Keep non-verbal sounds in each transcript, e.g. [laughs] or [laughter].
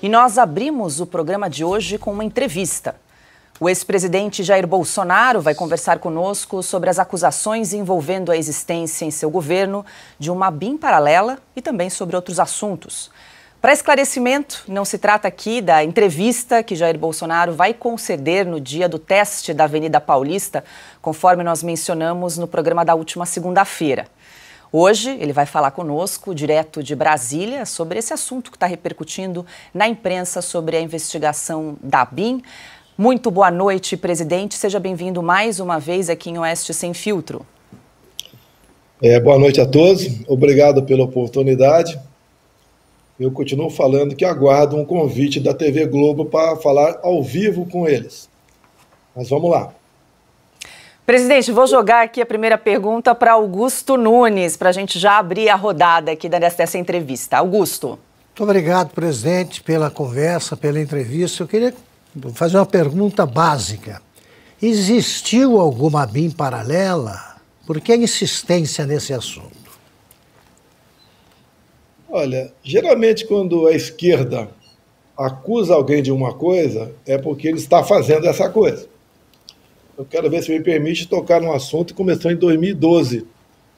E nós abrimos o programa de hoje com uma entrevista. O ex-presidente Jair Bolsonaro vai conversar conosco sobre as acusações envolvendo a existência em seu governo de uma BIM paralela e também sobre outros assuntos. Para esclarecimento, não se trata aqui da entrevista que Jair Bolsonaro vai conceder no dia do teste da Avenida Paulista, conforme nós mencionamos no programa da última segunda-feira. Hoje ele vai falar conosco, direto de Brasília, sobre esse assunto que está repercutindo na imprensa sobre a investigação da BIM. Muito boa noite, presidente. Seja bem-vindo mais uma vez aqui em Oeste Sem Filtro. É, boa noite a todos. Obrigado pela oportunidade. Eu continuo falando que aguardo um convite da TV Globo para falar ao vivo com eles. Mas vamos lá. Presidente, vou jogar aqui a primeira pergunta para Augusto Nunes, para a gente já abrir a rodada aqui dessa entrevista. Augusto. Muito obrigado, presidente, pela conversa, pela entrevista. Eu queria fazer uma pergunta básica. Existiu alguma BIM paralela? Por que a insistência nesse assunto? Olha, geralmente quando a esquerda acusa alguém de uma coisa, é porque ele está fazendo essa coisa eu quero ver se me permite tocar num assunto que começou em 2012.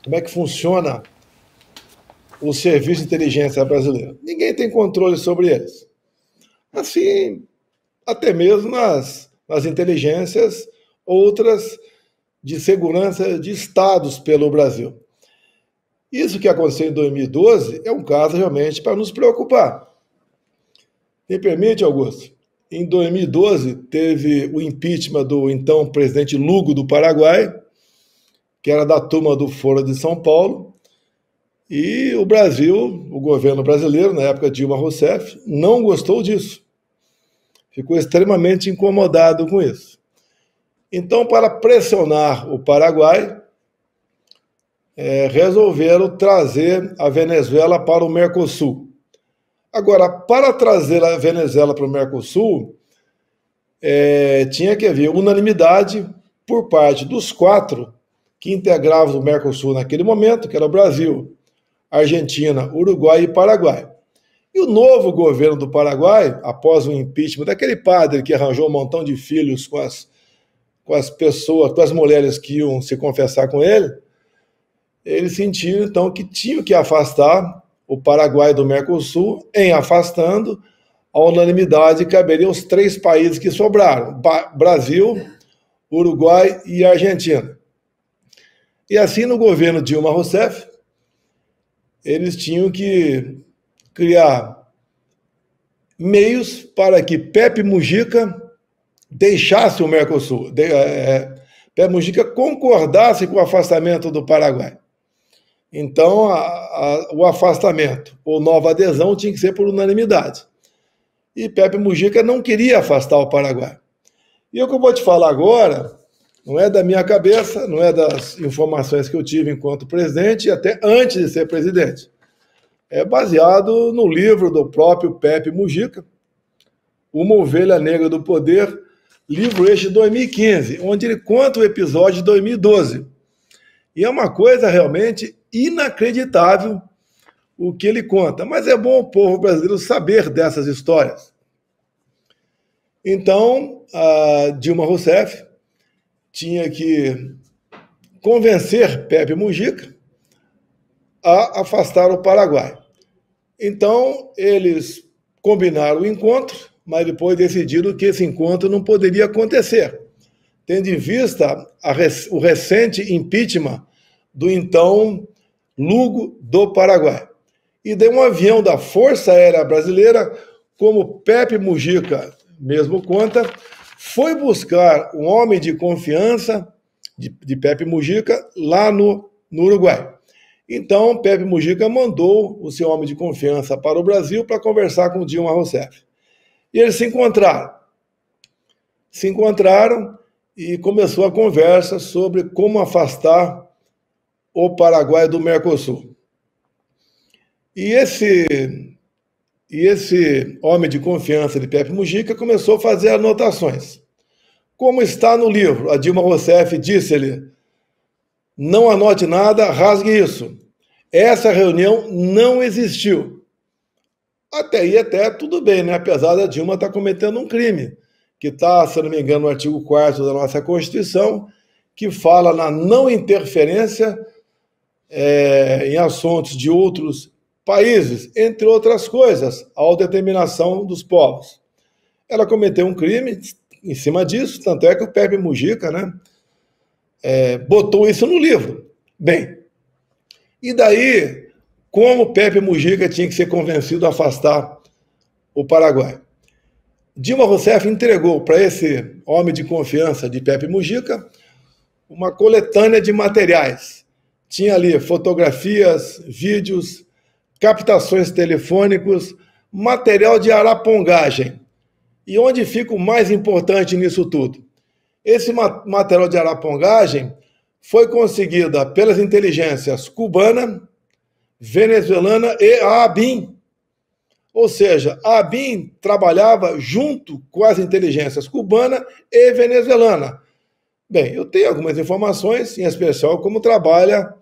Como é que funciona o serviço de inteligência brasileiro? Ninguém tem controle sobre eles. Assim, até mesmo nas, nas inteligências outras de segurança de estados pelo Brasil. Isso que aconteceu em 2012 é um caso realmente para nos preocupar. Me permite, Augusto? Em 2012, teve o impeachment do então presidente Lugo do Paraguai, que era da turma do Foro de São Paulo. E o Brasil, o governo brasileiro, na época Dilma Rousseff, não gostou disso. Ficou extremamente incomodado com isso. Então, para pressionar o Paraguai, é, resolveram trazer a Venezuela para o Mercosul. Agora, para trazer a Venezuela para o Mercosul, é, tinha que haver unanimidade por parte dos quatro que integravam o Mercosul naquele momento, que era o Brasil, Argentina, Uruguai e Paraguai. E o novo governo do Paraguai, após o impeachment daquele padre que arranjou um montão de filhos com as, com as pessoas, com as mulheres que iam se confessar com ele, ele sentiu então que tinha que afastar o Paraguai do Mercosul, em afastando, a unanimidade caberia os três países que sobraram: Brasil, Uruguai e Argentina. E assim, no governo Dilma Rousseff, eles tinham que criar meios para que Pepe Mujica deixasse o Mercosul, de, é, Pepe Mujica concordasse com o afastamento do Paraguai. Então, a, a, o afastamento ou nova adesão tinha que ser por unanimidade. E Pepe Mujica não queria afastar o Paraguai. E o que eu vou te falar agora não é da minha cabeça, não é das informações que eu tive enquanto presidente e até antes de ser presidente. É baseado no livro do próprio Pepe Mujica, Uma Ovelha Negra do Poder, livro este de 2015, onde ele conta o episódio de 2012. E é uma coisa realmente inacreditável o que ele conta. Mas é bom o povo brasileiro saber dessas histórias. Então, a Dilma Rousseff tinha que convencer Pepe Mujica a afastar o Paraguai. Então, eles combinaram o encontro, mas depois decidiram que esse encontro não poderia acontecer, tendo em vista a, o recente impeachment do então Lugo do Paraguai. E deu um avião da Força Aérea Brasileira, como Pepe Mujica mesmo conta, foi buscar um homem de confiança de, de Pepe Mujica lá no, no Uruguai. Então, Pepe Mujica mandou o seu homem de confiança para o Brasil para conversar com Dilma Rousseff. E eles se encontraram. Se encontraram e começou a conversa sobre como afastar o Paraguai do Mercosul. E esse, e esse homem de confiança de Pepe Mujica começou a fazer anotações. Como está no livro, a Dilma Rousseff disse-lhe: não anote nada, rasgue isso. Essa reunião não existiu. Até aí, até tudo bem, né? Apesar da Dilma estar tá cometendo um crime, que está, se não me engano, no artigo 4 da nossa Constituição, que fala na não interferência é, em assuntos de outros países, entre outras coisas, a determinação dos povos. Ela cometeu um crime em cima disso, tanto é que o Pepe Mujica né, é, botou isso no livro. Bem, e daí, como o Pepe Mujica tinha que ser convencido a afastar o Paraguai? Dilma Rousseff entregou para esse homem de confiança de Pepe Mujica uma coletânea de materiais tinha ali fotografias, vídeos, captações telefônicos, material de arapongagem. E onde fica o mais importante nisso tudo? Esse material de arapongagem foi conseguida pelas inteligências cubana, venezuelana e a ABIN. Ou seja, a ABIN trabalhava junto com as inteligências cubana e venezuelana. Bem, eu tenho algumas informações, em especial como trabalha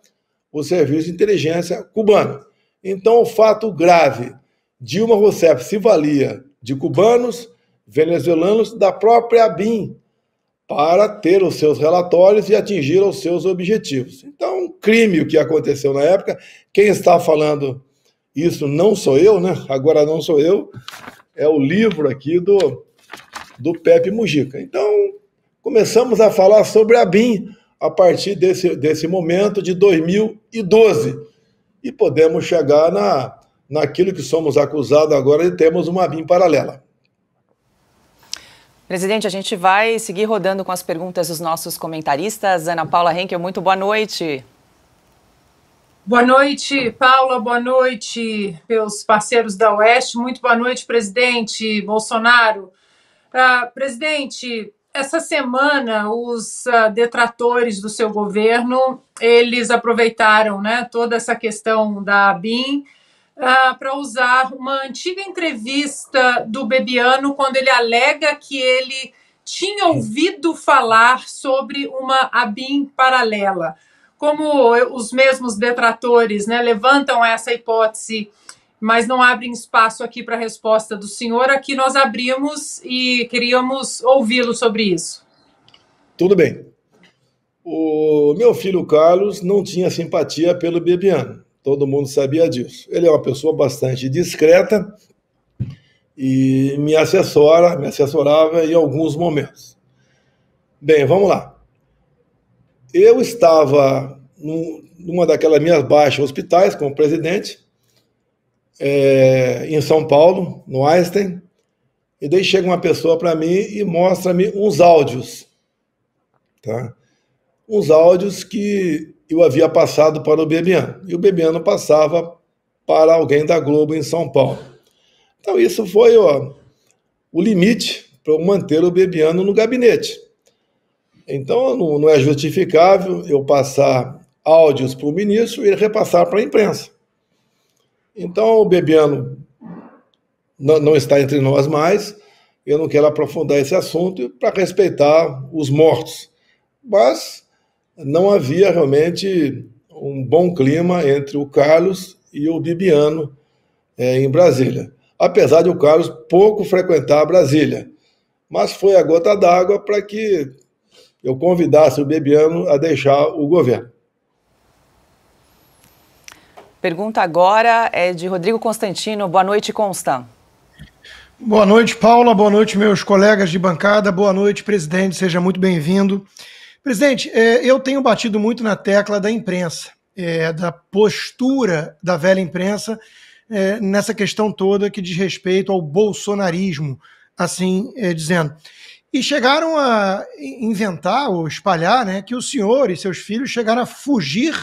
o serviço de inteligência cubano. Então, o fato grave, Dilma Rousseff se valia de cubanos, venezuelanos, da própria BIM, para ter os seus relatórios e atingir os seus objetivos. Então, um crime o que aconteceu na época. Quem está falando isso não sou eu, né? Agora não sou eu. É o livro aqui do, do Pepe Mujica. Então, começamos a falar sobre a BIM, a partir desse, desse momento de 2012. E podemos chegar na, naquilo que somos acusados agora de termos uma BIM paralela. Presidente, a gente vai seguir rodando com as perguntas dos nossos comentaristas. Ana Paula Henkel, muito boa noite. Boa noite, Paula. Boa noite, meus parceiros da Oeste. Muito boa noite, presidente Bolsonaro. Uh, presidente, essa semana, os uh, detratores do seu governo, eles aproveitaram né, toda essa questão da BIM uh, ah, para usar uma antiga entrevista do Bebiano, quando ele alega que ele tinha ouvido falar sobre uma ABIN paralela. Como eh, os mesmos detratores né, levantam essa hipótese mas não abrem espaço aqui para a resposta do senhor. Aqui nós abrimos e queríamos ouvi-lo sobre isso. Tudo bem. O meu filho Carlos não tinha simpatia pelo Bebiano. Todo mundo sabia disso. Ele é uma pessoa bastante discreta e me assessora, me assessorava em alguns momentos. Bem, vamos lá. Eu estava numa daquelas minhas baixas hospitais como presidente é, em São Paulo, no Einstein, e daí chega uma pessoa para mim e mostra-me uns áudios, tá? Uns áudios que eu havia passado para o Bebiano, e o Bebiano passava para alguém da Globo em São Paulo. Então isso foi ó, o limite para eu manter o Bebiano no gabinete. Então não, não é justificável eu passar áudios para o ministro e ele repassar para a imprensa. Então, o Bebiano não, não está entre nós mais, eu não quero aprofundar esse assunto para respeitar os mortos. Mas não havia realmente um bom clima entre o Carlos e o Bibiano é, em Brasília. Apesar de o Carlos pouco frequentar Brasília. Mas foi a gota d'água para que eu convidasse o Bebiano a deixar o governo. Pergunta agora é de Rodrigo Constantino. Boa noite, Constan. Boa noite, Paula. Boa noite, meus colegas de bancada. Boa noite, presidente. Seja muito bem-vindo. Presidente, é, eu tenho batido muito na tecla da imprensa, é, da postura da velha imprensa é, nessa questão toda que diz respeito ao bolsonarismo, assim dizendo. E chegaram a inventar ou espalhar né, que o senhor e seus filhos chegaram a fugir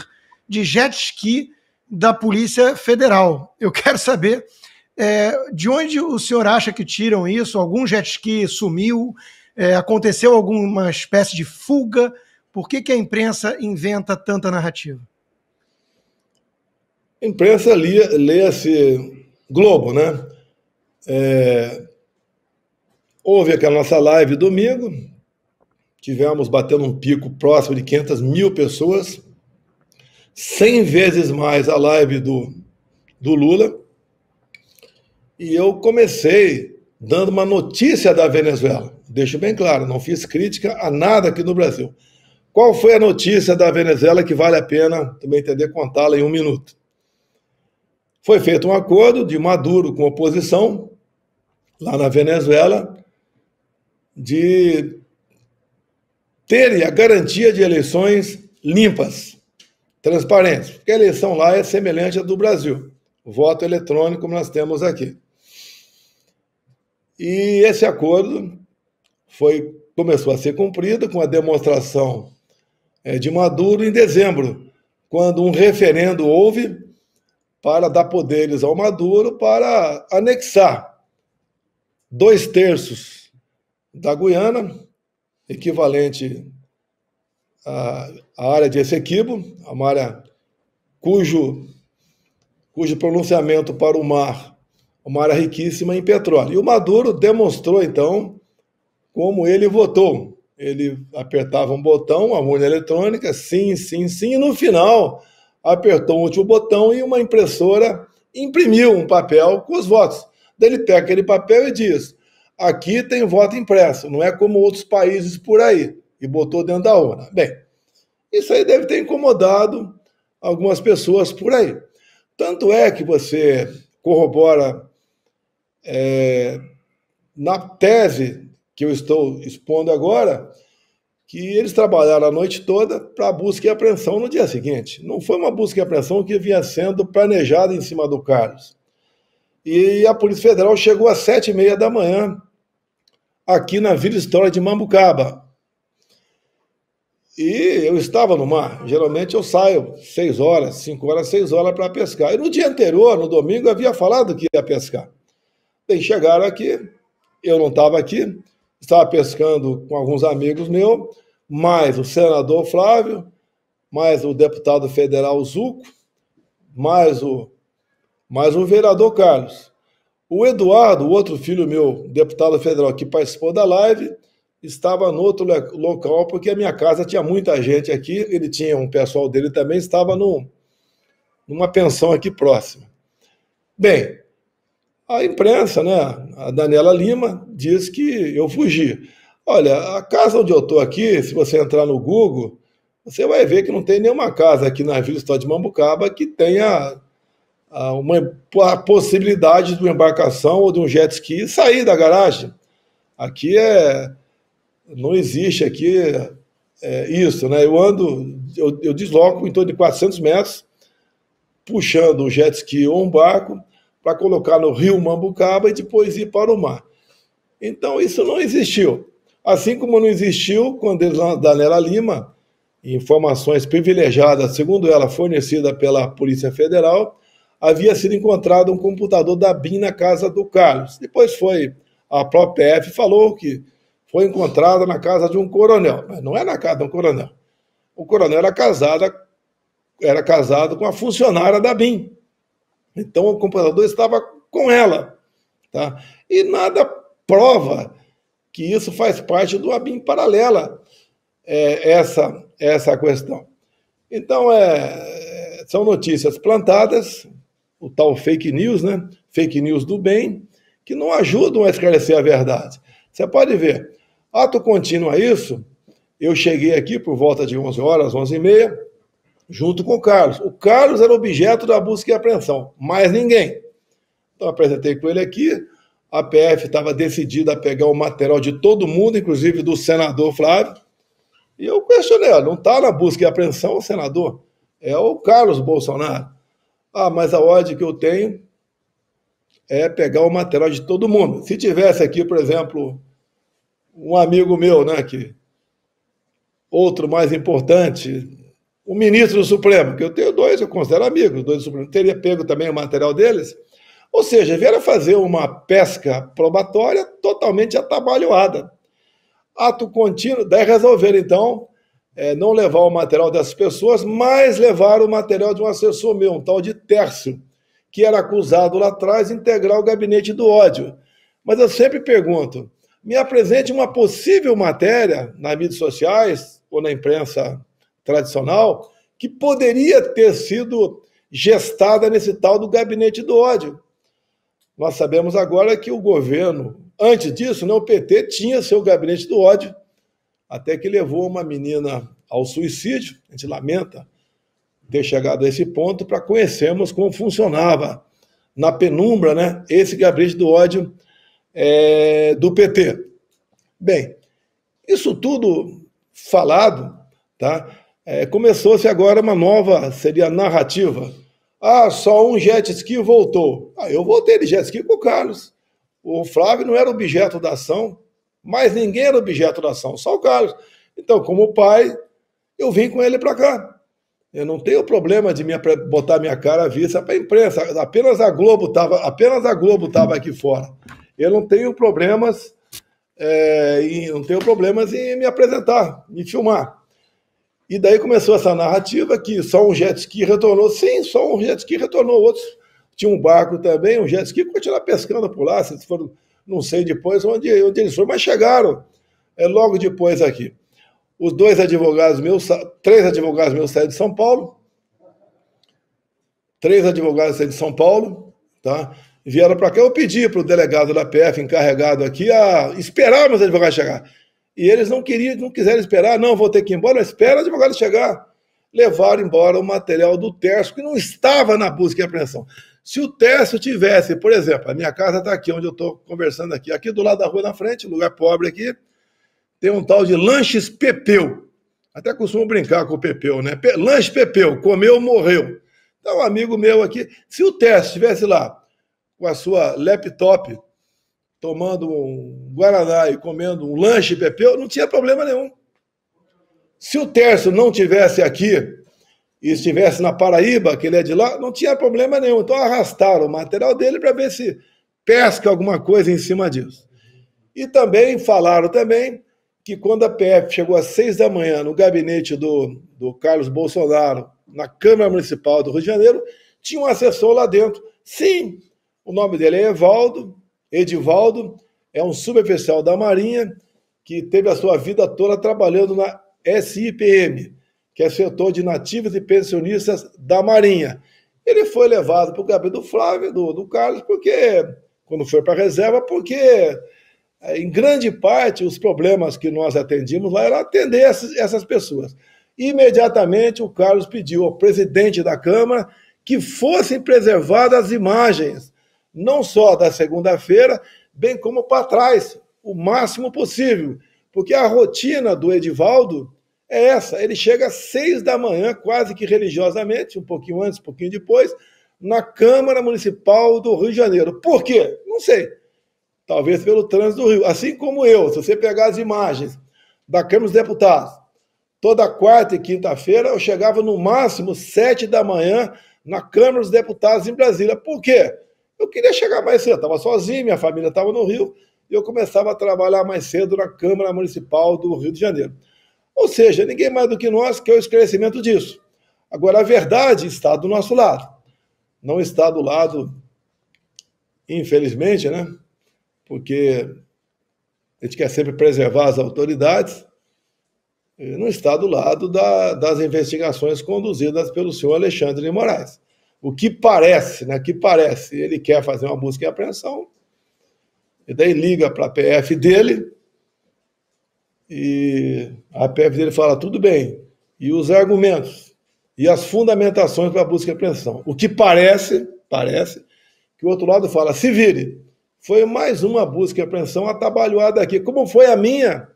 de jet ski da Polícia Federal. Eu [laughs] quero saber é, de onde o senhor acha que tiram isso? Algum jet ski sumiu? É, aconteceu alguma espécie de fuga? Por que, que a imprensa inventa tanta narrativa? A imprensa lê-se Globo, né? É, houve aquela nossa live domingo, tivemos batendo um pico próximo de 500 mil pessoas 100 vezes mais a live do, do Lula. E eu comecei dando uma notícia da Venezuela. Deixo bem claro, não fiz crítica a nada aqui no Brasil. Qual foi a notícia da Venezuela que vale a pena também entender contá-la em um minuto? Foi feito um acordo de Maduro com a oposição lá na Venezuela de terem a garantia de eleições limpas. Transparência, porque a eleição lá é semelhante à do Brasil. Voto eletrônico como nós temos aqui. E esse acordo foi começou a ser cumprido com a demonstração é, de Maduro em dezembro, quando um referendo houve para dar poderes ao Maduro para anexar dois terços da Guiana, equivalente a, a área de Essequibo, uma área cujo, cujo pronunciamento para o mar, uma área riquíssima em petróleo. E o Maduro demonstrou, então, como ele votou. Ele apertava um botão, a urna eletrônica, sim, sim, sim, e no final apertou o último botão e uma impressora imprimiu um papel com os votos. Daí ele pega aquele papel e diz: aqui tem voto impresso, não é como outros países por aí e botou dentro da urna. Bem, isso aí deve ter incomodado algumas pessoas por aí. Tanto é que você corrobora é, na tese que eu estou expondo agora, que eles trabalharam a noite toda para busca e apreensão no dia seguinte. Não foi uma busca e apreensão que vinha sendo planejada em cima do Carlos. E a Polícia Federal chegou às sete e meia da manhã aqui na Vila História de Mambucaba, e eu estava no mar. Geralmente eu saio 6 horas, 5 horas, 6 horas para pescar. E no dia anterior, no domingo, eu havia falado que ia pescar. Bem, chegaram aqui, eu não estava aqui, estava pescando com alguns amigos meus, mais o senador Flávio, mais o deputado federal Zuco, mais o, mais o vereador Carlos. O Eduardo, o outro filho meu, deputado federal que participou da live, estava no outro local, porque a minha casa tinha muita gente aqui, ele tinha um pessoal dele também, estava no, numa pensão aqui próxima. Bem, a imprensa, né, a Daniela Lima, diz que eu fugi. Olha, a casa onde eu estou aqui, se você entrar no Google, você vai ver que não tem nenhuma casa aqui na Vila Estado de Mambucaba que tenha ah, uma a possibilidade de uma embarcação ou de um jet ski sair da garagem. Aqui é não existe aqui é, isso, né? Eu ando, eu, eu desloco em torno de 400 metros, puxando um jet ski ou um barco para colocar no rio Mambucaba e depois ir para o mar. Então isso não existiu. Assim como não existiu quando eles da Nela Lima, informações privilegiadas, segundo ela, fornecida pela Polícia Federal, havia sido encontrado um computador da BIM na casa do Carlos. Depois foi a própria PF falou que foi encontrada na casa de um coronel. Mas não é na casa de um coronel. O coronel era casado, era casado com a funcionária da BIM. Então o computador estava com ela. Tá? E nada prova que isso faz parte do ABIM paralela, é, essa, essa questão. Então, é, são notícias plantadas, o tal fake news, né? Fake news do bem, que não ajudam a esclarecer a verdade. Você pode ver, Ato contínuo a isso, eu cheguei aqui por volta de 11 horas, 11 e meia, junto com o Carlos. O Carlos era objeto da busca e apreensão, mais ninguém. Então, apresentei com ele aqui. A PF estava decidida a pegar o material de todo mundo, inclusive do senador Flávio. E eu questionei: não está na busca e apreensão o senador, é o Carlos Bolsonaro. Ah, mas a ordem que eu tenho é pegar o material de todo mundo. Se tivesse aqui, por exemplo, um amigo meu, né, que outro mais importante, o ministro do Supremo, que eu tenho dois, eu considero amigos, dois do Supremo, teria pego também o material deles. Ou seja, vieram fazer uma pesca probatória totalmente atabalhoada. Ato contínuo, daí resolveram, então, é, não levar o material dessas pessoas, mas levar o material de um assessor meu, um tal de Tércio, que era acusado lá atrás de integrar o gabinete do ódio. Mas eu sempre pergunto, me apresente uma possível matéria nas mídias sociais ou na imprensa tradicional que poderia ter sido gestada nesse tal do gabinete do ódio. Nós sabemos agora que o governo, antes disso, né, o PT tinha seu gabinete do ódio, até que levou uma menina ao suicídio. A gente lamenta ter chegado a esse ponto para conhecermos como funcionava na penumbra né, esse gabinete do ódio é, do PT. Bem, isso tudo falado, tá? É, Começou-se agora uma nova, seria narrativa. Ah, só um jet ski voltou. Ah, eu voltei de jet ski com o Carlos. O Flávio não era objeto da ação, mas ninguém era objeto da ação, só o Carlos. Então, como pai, eu vim com ele para cá. Eu não tenho problema de me botar minha cara à vista para a imprensa. Apenas a Globo estava, apenas a Globo estava aqui fora eu não tenho problemas é, em, não tenho problemas em me apresentar, me filmar. E daí começou essa narrativa que só um jet ski retornou. Sim, só um jet ski retornou. Outros tinha um barco também, um jet ski, continuaram pescando por lá, se foram, não sei depois onde, onde eles foram, mas chegaram é, logo depois aqui. Os dois advogados meus, três advogados meus saíram de São Paulo, três advogados saíram de São Paulo, tá? vieram para cá, eu pedi para o delegado da PF encarregado aqui a esperar os advogados chegar. E eles não queriam, não quiseram esperar, não, vou ter que ir embora, espera o advogado chegar. Levaram embora o material do Tércio, que não estava na busca e apreensão. Se o Tércio tivesse, por exemplo, a minha casa está aqui, onde eu estou conversando aqui, aqui do lado da rua na frente, lugar pobre aqui, tem um tal de Lanches Pepeu. Até costumo brincar com o Pepeu, né? Lanche Pepeu, comeu, morreu. Então, um amigo meu aqui, se o Tércio estivesse lá, com a sua laptop, tomando um Guaraná e comendo um lanche Pepeu, não tinha problema nenhum. Se o Terço não tivesse aqui e estivesse na Paraíba, que ele é de lá, não tinha problema nenhum. Então arrastaram o material dele para ver se pesca alguma coisa em cima disso. E também falaram também que quando a PF chegou às seis da manhã no gabinete do, do Carlos Bolsonaro, na Câmara Municipal do Rio de Janeiro, tinha um assessor lá dentro. Sim, o nome dele é Evaldo, Edivaldo, é um suboficial da Marinha que teve a sua vida toda trabalhando na SIPM, que é setor de nativos e pensionistas da Marinha. Ele foi levado para o gabinete do Flávio, do, do Carlos, porque quando foi para a reserva, porque é, em grande parte os problemas que nós atendíamos lá era atender essas, essas pessoas. Imediatamente o Carlos pediu ao presidente da Câmara que fossem preservadas as imagens não só da segunda-feira, bem como para trás, o máximo possível. Porque a rotina do Edivaldo é essa: ele chega às seis da manhã, quase que religiosamente, um pouquinho antes, um pouquinho depois, na Câmara Municipal do Rio de Janeiro. Por quê? Não sei. Talvez pelo trânsito do Rio. Assim como eu, se você pegar as imagens da Câmara dos Deputados, toda quarta e quinta-feira eu chegava no máximo sete da manhã na Câmara dos Deputados em Brasília. Por quê? Eu queria chegar mais cedo, estava sozinho, minha família estava no Rio, e eu começava a trabalhar mais cedo na Câmara Municipal do Rio de Janeiro. Ou seja, ninguém mais do que nós quer o esclarecimento disso. Agora, a verdade está do nosso lado, não está do lado, infelizmente, né? Porque a gente quer sempre preservar as autoridades, não está do lado da, das investigações conduzidas pelo senhor Alexandre de Moraes o que parece, né? que parece, ele quer fazer uma busca e apreensão, e daí liga para a PF dele, e a PF dele fala, tudo bem, e os argumentos, e as fundamentações para a busca e apreensão. O que parece, parece, que o outro lado fala, se vire, foi mais uma busca e apreensão atabalhoada aqui, como foi a minha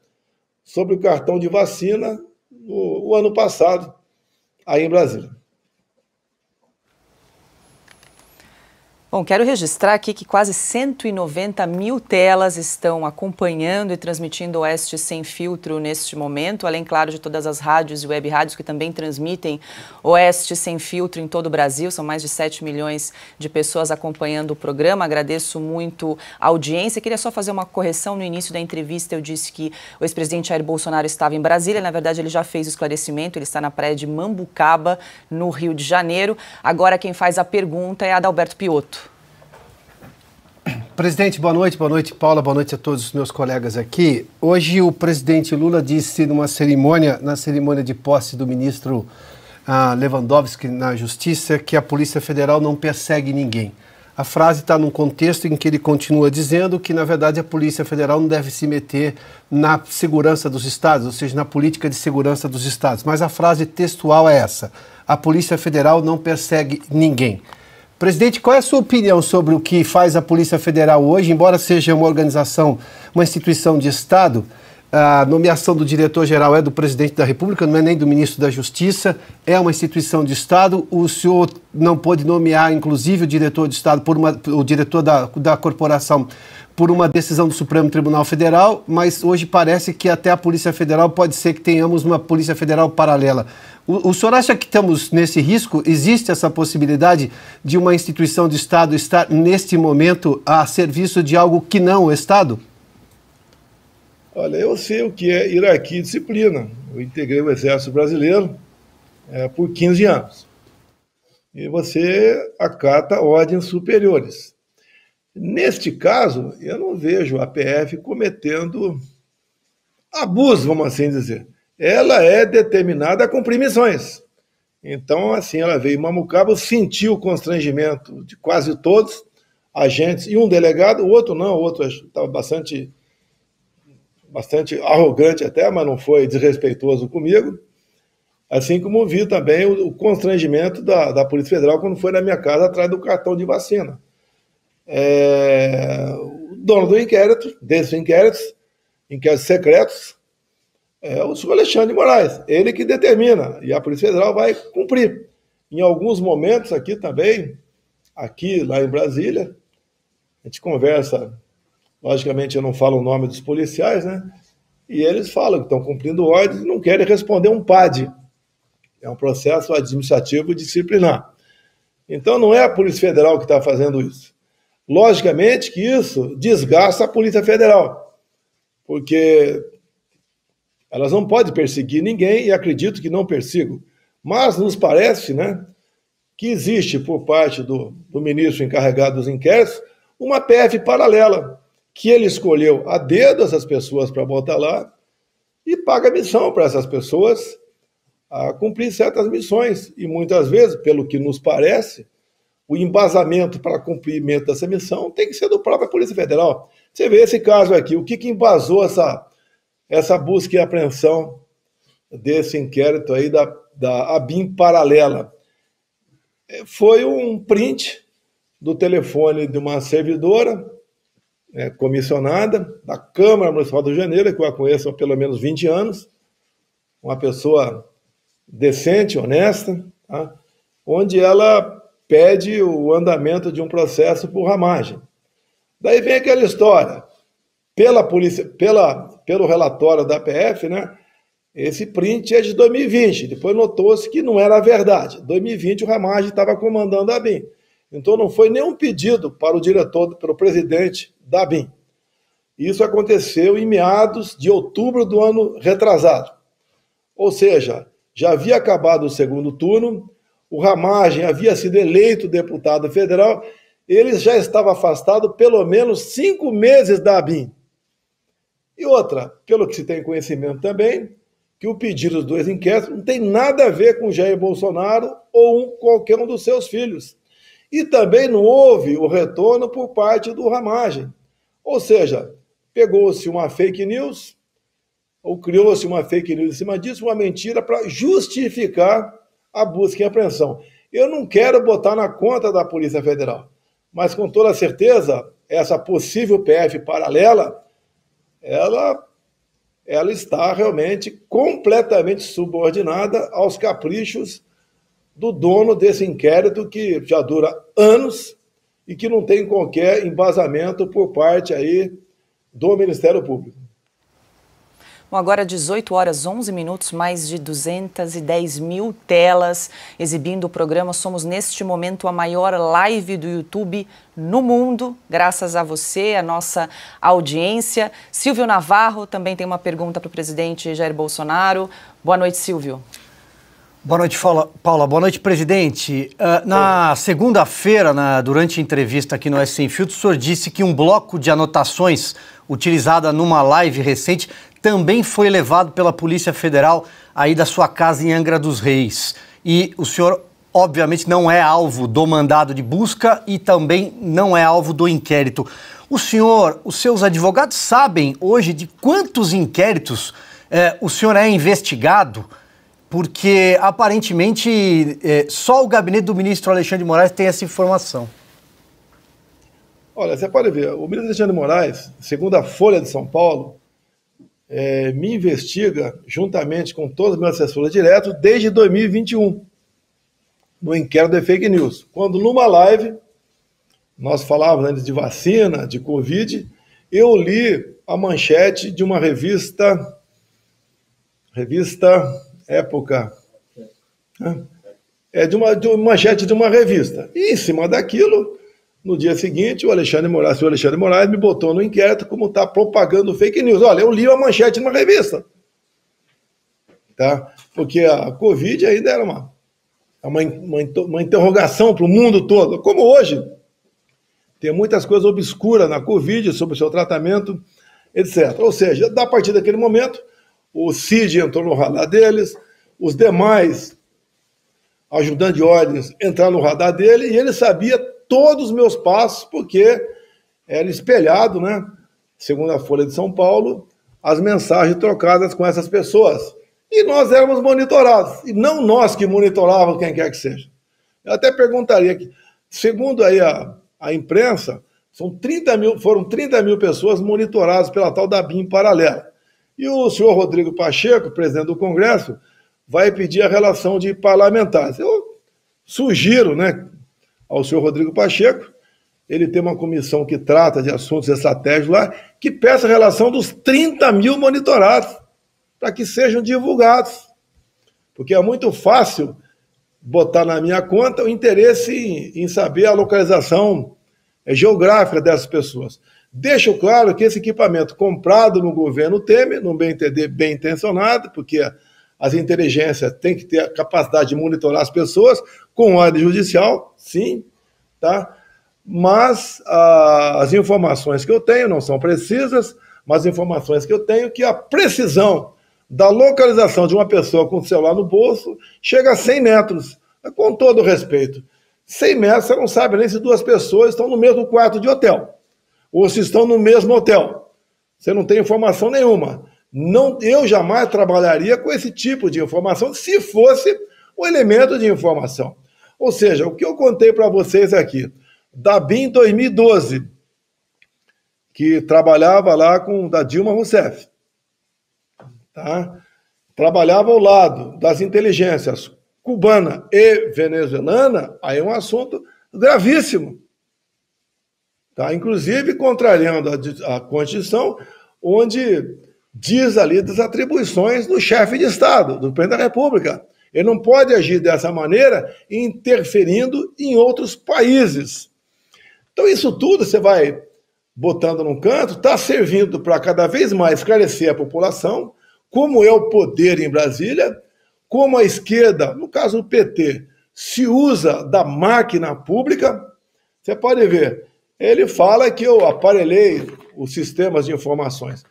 sobre o cartão de vacina no o ano passado, aí em Brasília. Bom, quero registrar aqui que quase 190 mil telas estão acompanhando e transmitindo Oeste Sem Filtro neste momento, além, claro, de todas as rádios e web rádios que também transmitem Oeste Sem Filtro em todo o Brasil. São mais de 7 milhões de pessoas acompanhando o programa. Agradeço muito a audiência. Queria só fazer uma correção no início da entrevista. Eu disse que o ex-presidente Jair Bolsonaro estava em Brasília. Na verdade, ele já fez o esclarecimento. Ele está na praia de Mambucaba, no Rio de Janeiro. Agora, quem faz a pergunta é a Adalberto Piotto. [clears throat] Presidente, boa noite, boa noite, Paula, boa noite a todos os meus colegas aqui. Hoje o presidente Lula disse numa cerimônia, na cerimônia de posse do ministro ah, Lewandowski na Justiça, que a Polícia Federal não persegue ninguém. A frase está num contexto em que ele continua dizendo que, na verdade, a Polícia Federal não deve se meter na segurança dos estados, ou seja, na política de segurança dos estados. Mas a frase textual é essa: a Polícia Federal não persegue ninguém. Presidente, qual é a sua opinião sobre o que faz a Polícia Federal hoje, embora seja uma organização, uma instituição de Estado? A nomeação do diretor-geral é do presidente da República, não é nem do ministro da Justiça, é uma instituição de Estado. O senhor não pôde nomear, inclusive, o diretor de Estado por uma, o diretor da, da corporação por uma decisão do Supremo Tribunal Federal, mas hoje parece que até a Polícia Federal pode ser que tenhamos uma Polícia Federal paralela. O, o senhor acha que estamos nesse risco? Existe essa possibilidade de uma instituição de Estado estar, neste momento, a serviço de algo que não o Estado? Olha, eu sei o que é hierarquia e disciplina. Eu integrei o Exército Brasileiro é, por 15 anos. E você acata ordens superiores. Neste caso, eu não vejo a PF cometendo abuso, vamos assim dizer. Ela é determinada a cumprir missões. Então, assim, ela veio em Mamucaba, sentiu o constrangimento de quase todos, agentes, e um delegado, o outro não, o outro estava bastante, bastante arrogante até, mas não foi desrespeitoso comigo. Assim como vi também o, o constrangimento da, da Polícia Federal quando foi na minha casa atrás do cartão de vacina é, o dono do inquérito, desses inquéritos, inquéritos secretos, é o senhor Alexandre de Moraes. Ele que determina, e a Polícia Federal vai cumprir. Em alguns momentos aqui também, aqui lá em Brasília, a gente conversa, logicamente eu não falo o nome dos policiais, né? E eles falam que estão cumprindo ordens e não querem responder um PAD. É um processo administrativo disciplinar. Então não é a Polícia Federal que está fazendo isso. Logicamente que isso desgasta a Polícia Federal, porque elas não podem perseguir ninguém e acredito que não persigam. Mas nos parece né, que existe, por parte do, do ministro encarregado dos inquéritos, uma PF paralela, que ele escolheu a dedo essas pessoas para botar lá e paga missão para essas pessoas a cumprir certas missões. E muitas vezes, pelo que nos parece, o embasamento para cumprimento dessa missão tem que ser do próprio Polícia Federal. Você vê esse caso aqui, o que, que embasou essa, essa busca e apreensão desse inquérito aí da, da ABIM paralela? É, foi um print do telefone de uma servidora né, comissionada da Câmara Municipal do Janeiro, que eu a conheço há pelo menos 20 anos, uma pessoa decente, honesta, tá? onde ela pede o andamento de um processo por ramagem. Daí vem aquela história. Pela polícia, pela, pelo relatório da PF, né? Esse print é de 2020. Depois notou-se que não era verdade. 2020 o Ramagem estava comandando a BIM. Então não foi nenhum pedido para o diretor, para o presidente da BIM. Isso aconteceu em meados de outubro do ano retrasado. Ou seja, já havia acabado o segundo turno, o Ramagem havia sido eleito deputado federal, ele já estava afastado pelo menos cinco meses da ABIN. E outra, pelo que se tem conhecimento também, que o pedido dos dois inquéritos não tem nada a ver com Jair Bolsonaro ou um, qualquer um dos seus filhos. E também não houve o retorno por parte do Ramagem. Ou seja, pegou-se uma fake news, ou criou-se uma fake news em cima disso, uma mentira para justificar a busca e apreensão. Eu não quero botar na conta da Polícia Federal, mas com toda certeza, essa possível PF paralela, ela, ela está realmente completamente subordinada aos caprichos do dono desse inquérito que já dura anos e que não tem qualquer embasamento por parte aí do Ministério Público. Bom, agora 18 horas 11 minutos, mais de 210 mil telas exibindo o programa. Somos neste momento a maior live do YouTube no mundo, graças a você, a nossa audiência. Silvio Navarro também tem uma pergunta para o presidente Jair Bolsonaro. Boa noite, Silvio. Boa noite, Paula. Boa noite, presidente. Uh, na segunda-feira, durante a entrevista aqui no S Sem Filtro, o senhor disse que um bloco de anotações utilizada numa live recente também foi levado pela Polícia Federal aí da sua casa em Angra dos Reis. E o senhor, obviamente, não é alvo do mandado de busca e também não é alvo do inquérito. O senhor, os seus advogados sabem hoje de quantos inquéritos eh, o senhor é investigado? Porque aparentemente eh, só o gabinete do ministro Alexandre de Moraes tem essa informação. Olha, você pode ver, o ministro Alexandre de Moraes, segundo a Folha de São Paulo, é, me investiga, juntamente com todos os minhas assessores direto desde 2021, no inquérito de fake news. Quando numa live, nós falávamos antes né, de vacina, de Covid, eu li a manchete de uma revista, revista Época, né? é de uma, de uma manchete de uma revista. E em cima daquilo, no dia seguinte, o Alexandre Moraes, o Alexandre Moraes me botou no inquérito como está propagando fake news. Olha, eu li a manchete numa revista. Tá? Porque a Covid ainda era uma, uma, uma, uma interrogação para o mundo todo. Como hoje, tem muitas coisas obscuras na Covid sobre o seu tratamento, etc. Ou seja, a partir daquele momento, o CID entrou no radar deles, os demais ajudantes de ordens entraram no radar dele e ele sabia todos os meus passos, porque era espelhado, né? Segundo a Folha de São Paulo, as mensagens trocadas com essas pessoas. E nós éramos monitorados, e não nós que monitorávamos quem quer que seja. Eu até perguntaria que, segundo aí a, a imprensa, são 30 mil, foram 30 mil pessoas monitoradas pela tal da BIM paralela. E o senhor Rodrigo Pacheco, presidente do Congresso, vai pedir a relação de parlamentares. Eu sugiro, né, ao senhor Rodrigo Pacheco. Ele tem uma comissão que trata de assuntos estratégicos lá, que peça a relação dos 30 mil monitorados, para que sejam divulgados. Porque é muito fácil botar na minha conta o interesse em, em saber a localização eh, geográfica dessas pessoas. Deixo claro que esse equipamento comprado no governo Temer, no bem entender, bem intencionado, porque as inteligências têm que ter a capacidade de monitorar as pessoas com ordem judicial, sim, tá? Mas a, ah, as informações que eu tenho não são precisas, mas informações que eu tenho que a precisão da localização de uma pessoa com o celular no bolso chega a 100 metros, com todo respeito. 100 metros você não sabe nem se duas pessoas estão no mesmo quarto de hotel ou se estão no mesmo hotel. Você não tem informação nenhuma não, eu jamais trabalharia com esse tipo de informação se fosse um elemento de informação. Ou seja, o que eu contei para vocês aqui, da BIM 2012, que trabalhava lá com da Dilma Rousseff, tá? trabalhava ao lado das inteligências cubana e venezuelana, aí é um assunto gravíssimo. Tá? Inclusive, contrariando a, a Constituição, onde diz ali das atribuições do chefe de Estado, do presidente da República. Ele não pode agir dessa maneira interferindo em outros países. Então, isso tudo você vai botando num canto, está servindo para cada vez mais esclarecer a população como é o poder em Brasília, como a esquerda, no caso o PT, se usa da máquina pública. Você pode ver, ele fala que eu aparelhei os sistemas de informações.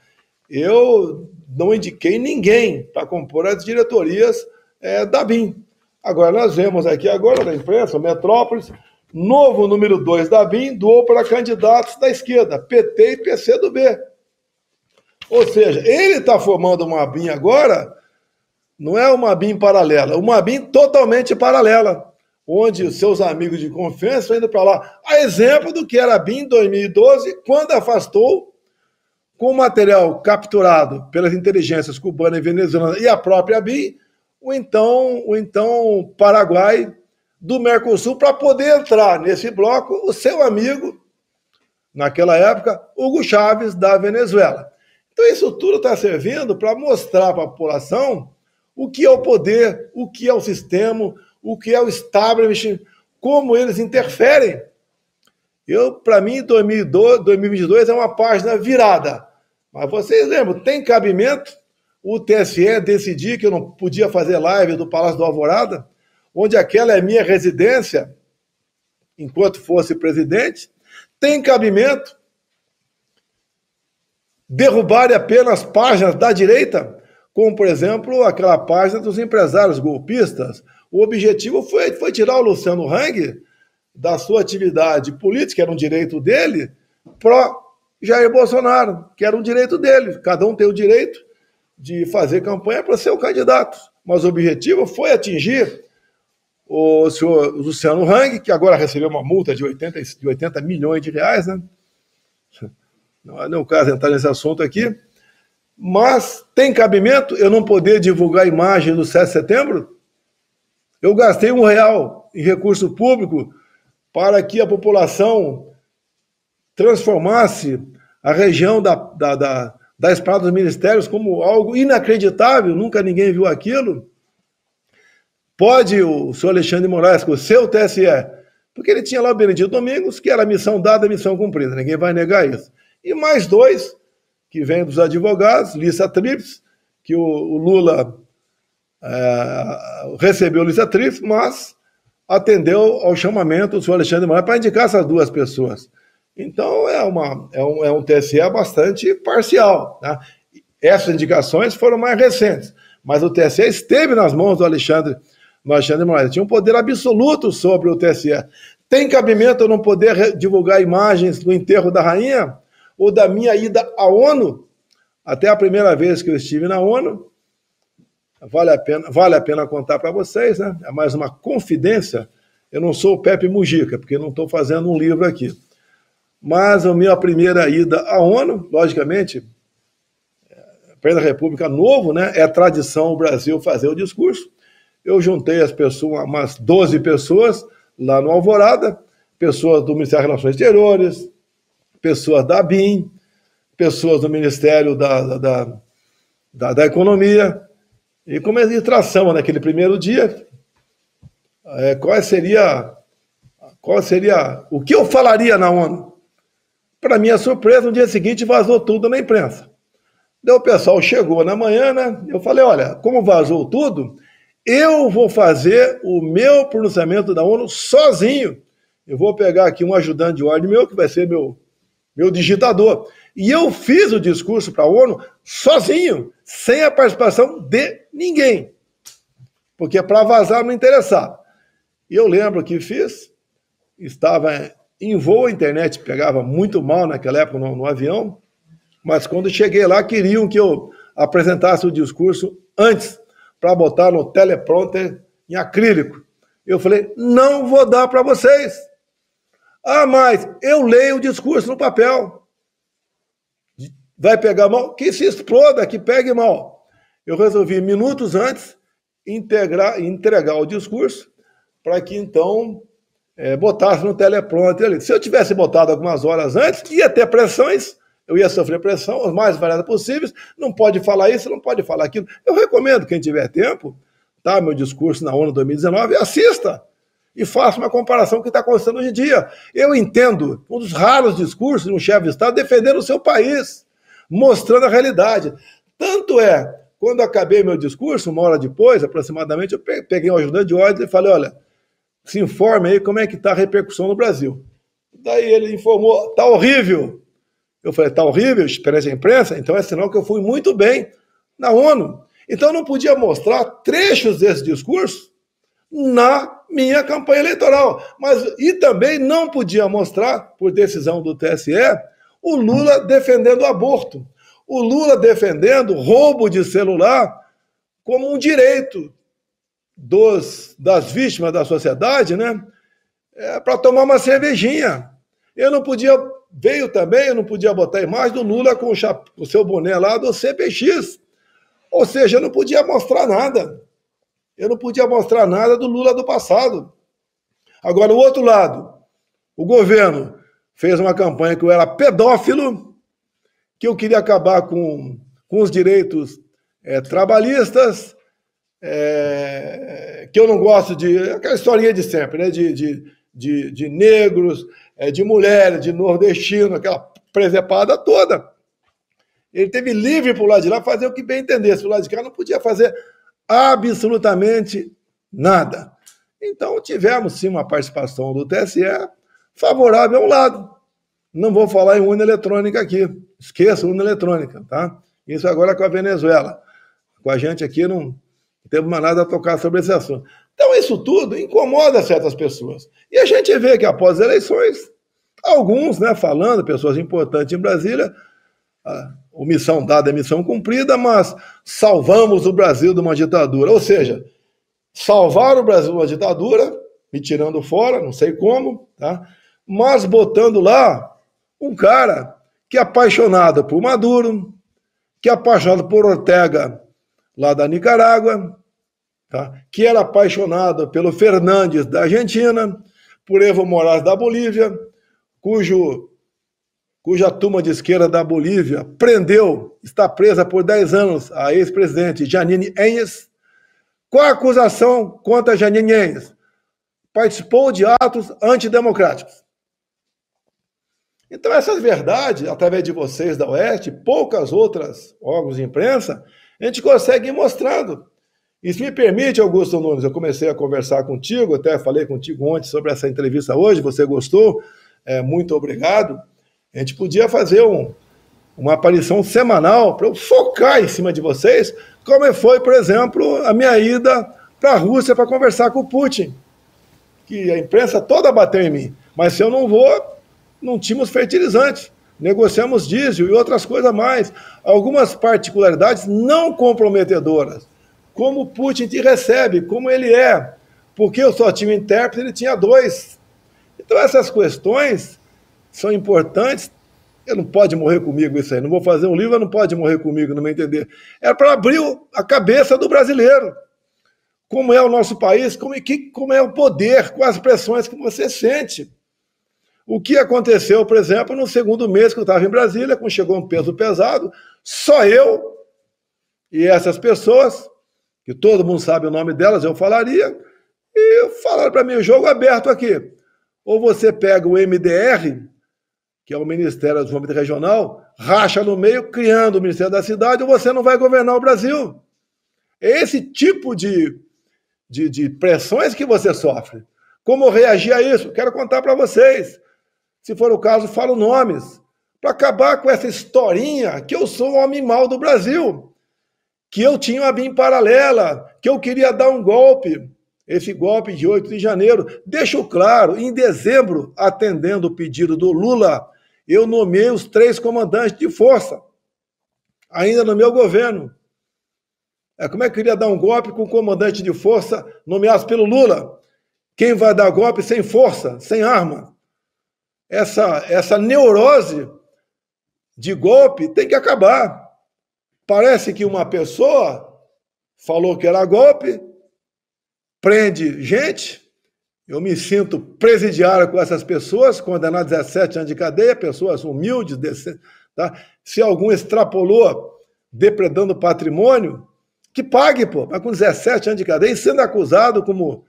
Eu não indiquei ninguém para compor as diretorias é, da BIM. Agora, nós vemos aqui agora na imprensa, Metrópolis, novo número 2 da BIM doou para candidatos da esquerda, PT e PCdoB. Ou seja, ele está formando uma BIM agora, não é uma BIM paralela, uma BIM totalmente paralela, onde os seus amigos de confiança estão indo para lá. A exemplo do que era a BIM em 2012, quando afastou com o material capturado pelas inteligências cubana e venezuelana e a própria BI, o então, o então Paraguai do Mercosul para poder entrar nesse bloco o seu amigo, naquela época, Hugo Chávez da Venezuela. Então isso tudo está servindo para mostrar para a população o que é o poder, o que é o sistema, o que é o establishment, como eles interferem. Eu, para mim, 2022 é uma página virada. Mas vocês lembram, tem cabimento o TSE decidir que eu não podia fazer live do Palácio do Alvorada, onde aquela é minha residência, enquanto fosse presidente, tem cabimento derrubar apenas páginas da direita, como, por exemplo, aquela página dos empresários golpistas. O objetivo foi, foi tirar o Luciano Hang da sua atividade política, era um direito dele, para Jair Bolsonaro, que era um direito dele. Cada um tem o direito de fazer campanha para ser o candidato. Mas o objetivo foi atingir o senhor Luciano Hang, que agora recebeu uma multa de 80, de 80 milhões de reais, né? Não é o caso entrar nesse assunto aqui. Mas tem cabimento eu não poder divulgar a imagem do 7 de setembro? Eu gastei um real em recurso público para que a população transformasse a região da, da, da, da Espada dos Ministérios como algo inacreditável, nunca ninguém viu aquilo. Pode o senhor Alexandre Moraes, com o seu TSE, porque ele tinha lá o Benedito Domingos, que era missão dada, missão cumprida, ninguém vai negar isso. E mais dois, que vêm dos advogados, Lissa Trips, que o, o Lula é, recebeu Lissa Trips, mas atendeu ao chamamento do senhor Alexandre Moraes para indicar essas duas pessoas. Então, é, uma, é, um, é um TSE bastante parcial. Né? Essas indicações foram mais recentes, mas o TSE esteve nas mãos do Alexandre, do Alexandre Moraes. Tinha um poder absoluto sobre o TSE. Tem cabimento eu não poder divulgar imagens do enterro da rainha ou da minha ida à ONU? Até a primeira vez que eu estive na ONU, vale a pena, vale a pena contar para vocês, né? É mais uma confidência. Eu não sou o Pepe Mujica, porque não estou fazendo um livro aqui. Mas a minha primeira ida à ONU, logicamente, pela da República novo, né? É tradição o Brasil fazer o discurso. Eu juntei as pessoas, umas 12 pessoas lá no Alvorada, pessoas do Ministério das Relações Exteriores, pessoas da BIM, pessoas do Ministério da, da, da, da Economia. E comecei é naquele primeiro dia, é, qual seria qual seria o que eu falaria na ONU? Para minha surpresa, no dia seguinte vazou tudo na imprensa. Daí o pessoal chegou na manhã, né? Eu falei: olha, como vazou tudo, eu vou fazer o meu pronunciamento da ONU sozinho. Eu vou pegar aqui um ajudante de ordem meu, que vai ser meu, meu digitador. E eu fiz o discurso para a ONU sozinho, sem a participação de ninguém. Porque para vazar não interessava. E eu lembro que fiz, estava em voo a internet pegava muito mal naquela época no, no avião, mas quando cheguei lá queriam que eu apresentasse o discurso antes para botar no teleprompter em acrílico. Eu falei: "Não vou dar para vocês". Ah, mas eu leio o discurso no papel. Vai pegar mal? Que se exploda, que pegue mal. Eu resolvi minutos antes integrar, entregar o discurso para que então é, botasse no teleprompter ali. Se eu tivesse botado algumas horas antes, ia ter pressões, eu ia sofrer pressão, as mais variadas possíveis, não pode falar isso, não pode falar aquilo. Eu recomendo, quem tiver tempo, tá? Meu discurso na ONU 2019, assista e faça uma comparação com o que está acontecendo hoje em dia. Eu entendo um dos raros discursos de um chefe de Estado defendendo o seu país, mostrando a realidade. Tanto é, quando acabei meu discurso, uma hora depois, aproximadamente, eu peguei um ajudante de ordem e falei, olha, se informe aí como é que está a repercussão no Brasil. Daí ele informou, tá horrível. Eu falei, tá horrível? Experiência a imprensa? Então é sinal que eu fui muito bem na ONU. Então não podia mostrar trechos desse discurso na minha campanha eleitoral. Mas e também não podia mostrar, por decisão do TSE, o Lula defendendo o aborto, o Lula defendendo roubo de celular como um direito dos, das vítimas da sociedade, né? É, para tomar uma cervejinha. Eu não podia, veio também, eu não podia botar a imagem do Lula com o, chap, o seu boné lá do CPX. Ou seja, eu não podia mostrar nada. Eu não podia mostrar nada do Lula do passado. Agora, o outro lado, o governo fez uma campanha que eu era pedófilo, que eu queria acabar com, com os direitos é, trabalhistas, é, que eu não gosto de. aquela historinha de sempre, né? De, de, de, de negros, é, de mulheres, de nordestino, aquela presepada toda. Ele teve livre para o lado de lá fazer o que bem entendesse. O lado de cá não podia fazer absolutamente nada. Então tivemos sim uma participação do TSE favorável a um lado. Não vou falar em urna eletrônica aqui. Esqueça urna eletrônica, tá? Isso agora é com a Venezuela. Com a gente aqui não, temos mais nada a tocar sobre esse assunto. Então, isso tudo incomoda certas pessoas. E a gente vê que após as eleições, alguns né, falando, pessoas importantes em Brasília, a missão dada é missão cumprida, mas salvamos o Brasil de uma ditadura. Ou seja, salvar o Brasil de uma ditadura, me tirando fora, não sei como, tá? mas botando lá um cara que é apaixonado por Maduro, que é apaixonado por Ortega lá da Nicarágua, tá? que era apaixonado pelo Fernandes da Argentina, por Evo Morales da Bolívia, cujo, cuja turma de esquerda da Bolívia prendeu, está presa por 10 anos, a ex-presidente Janine Enes, com a acusação contra Janine Enes. Participou de atos antidemocráticos. Então, essas verdades, através de vocês da Oeste, poucas outras órgãos de imprensa, a gente consegue ir mostrando. E se me permite, Augusto Nunes, eu comecei a conversar contigo, até falei contigo ontem sobre essa entrevista hoje, você gostou, é, muito obrigado. A gente podia fazer um, uma aparição semanal para eu focar em cima de vocês, como foi, por exemplo, a minha ida para a Rússia para conversar com o Putin, que a imprensa toda bateu em mim. Mas se eu não vou, não tínhamos fertilizante, negociamos diesel e outras coisas mais. Algumas particularidades não comprometedoras como Putin te recebe, como ele é. Porque eu só tinha um intérprete, ele tinha dois. Então essas questões são importantes. Eu não pode morrer comigo isso aí. Não vou fazer um livro, eu não pode morrer comigo, não me entender. É para abrir a cabeça do brasileiro. Como é o nosso país, como é, como é o poder, com as pressões que você sente. O que aconteceu, por exemplo, no segundo mês que eu estava em Brasília, quando chegou um peso pesado, só eu e essas pessoas que todo mundo sabe o nome delas, eu falaria, e falaram para mim, jogo é aberto aqui. Ou você pega o MDR, que é o Ministério do Desenvolvimento Regional, racha no meio, criando o Ministério da Cidade, ou você não vai governar o Brasil. É esse tipo de, de, de pressões que você sofre. Como reagir a isso? Quero contar para vocês. Se for o caso, falo nomes. Para acabar com essa historinha que eu sou o homem mau do Brasil que eu tinha uma BIM paralela, que eu queria dar um golpe, esse golpe de 8 de janeiro. Deixo claro, em dezembro, atendendo o pedido do Lula, eu nomeei os três comandantes de força, ainda no meu governo. É, como é que eu queria dar um golpe com o comandante de força nomeado pelo Lula? Quem vai dar golpe sem força, sem arma? Essa, essa neurose de golpe tem que acabar. Parece que uma pessoa falou que era golpe, prende gente. Eu me sinto presidiário com essas pessoas, condenado a 17 anos de cadeia, pessoas humildes, decentes. Tá? Se algum extrapolou depredando patrimônio, que pague, pô. Mas com 17 anos de cadeia e sendo acusado como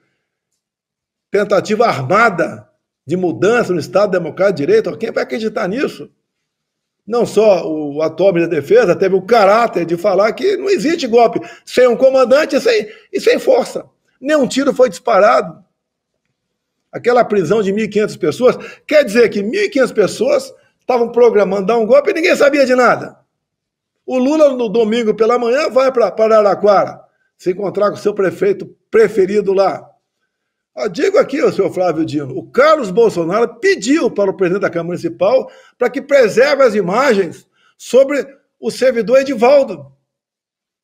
tentativa armada de mudança no Estado Democrático de Direito, quem vai acreditar nisso? não só o atome da defesa teve o caráter de falar que não existe golpe sem um comandante e sem, e sem força. Nenhum tiro foi disparado. Aquela prisão de 1.500 pessoas quer dizer que 1.500 pessoas estavam programando dar um golpe e ninguém sabia de nada. O Lula, no domingo pela manhã, vai para Araraquara se encontrar com o seu prefeito preferido lá. Eu ah, digo aqui, o senhor Flávio Dino, o Carlos Bolsonaro pediu para o presidente da Câmara Municipal para que preserve as imagens sobre o servidor Edivaldo.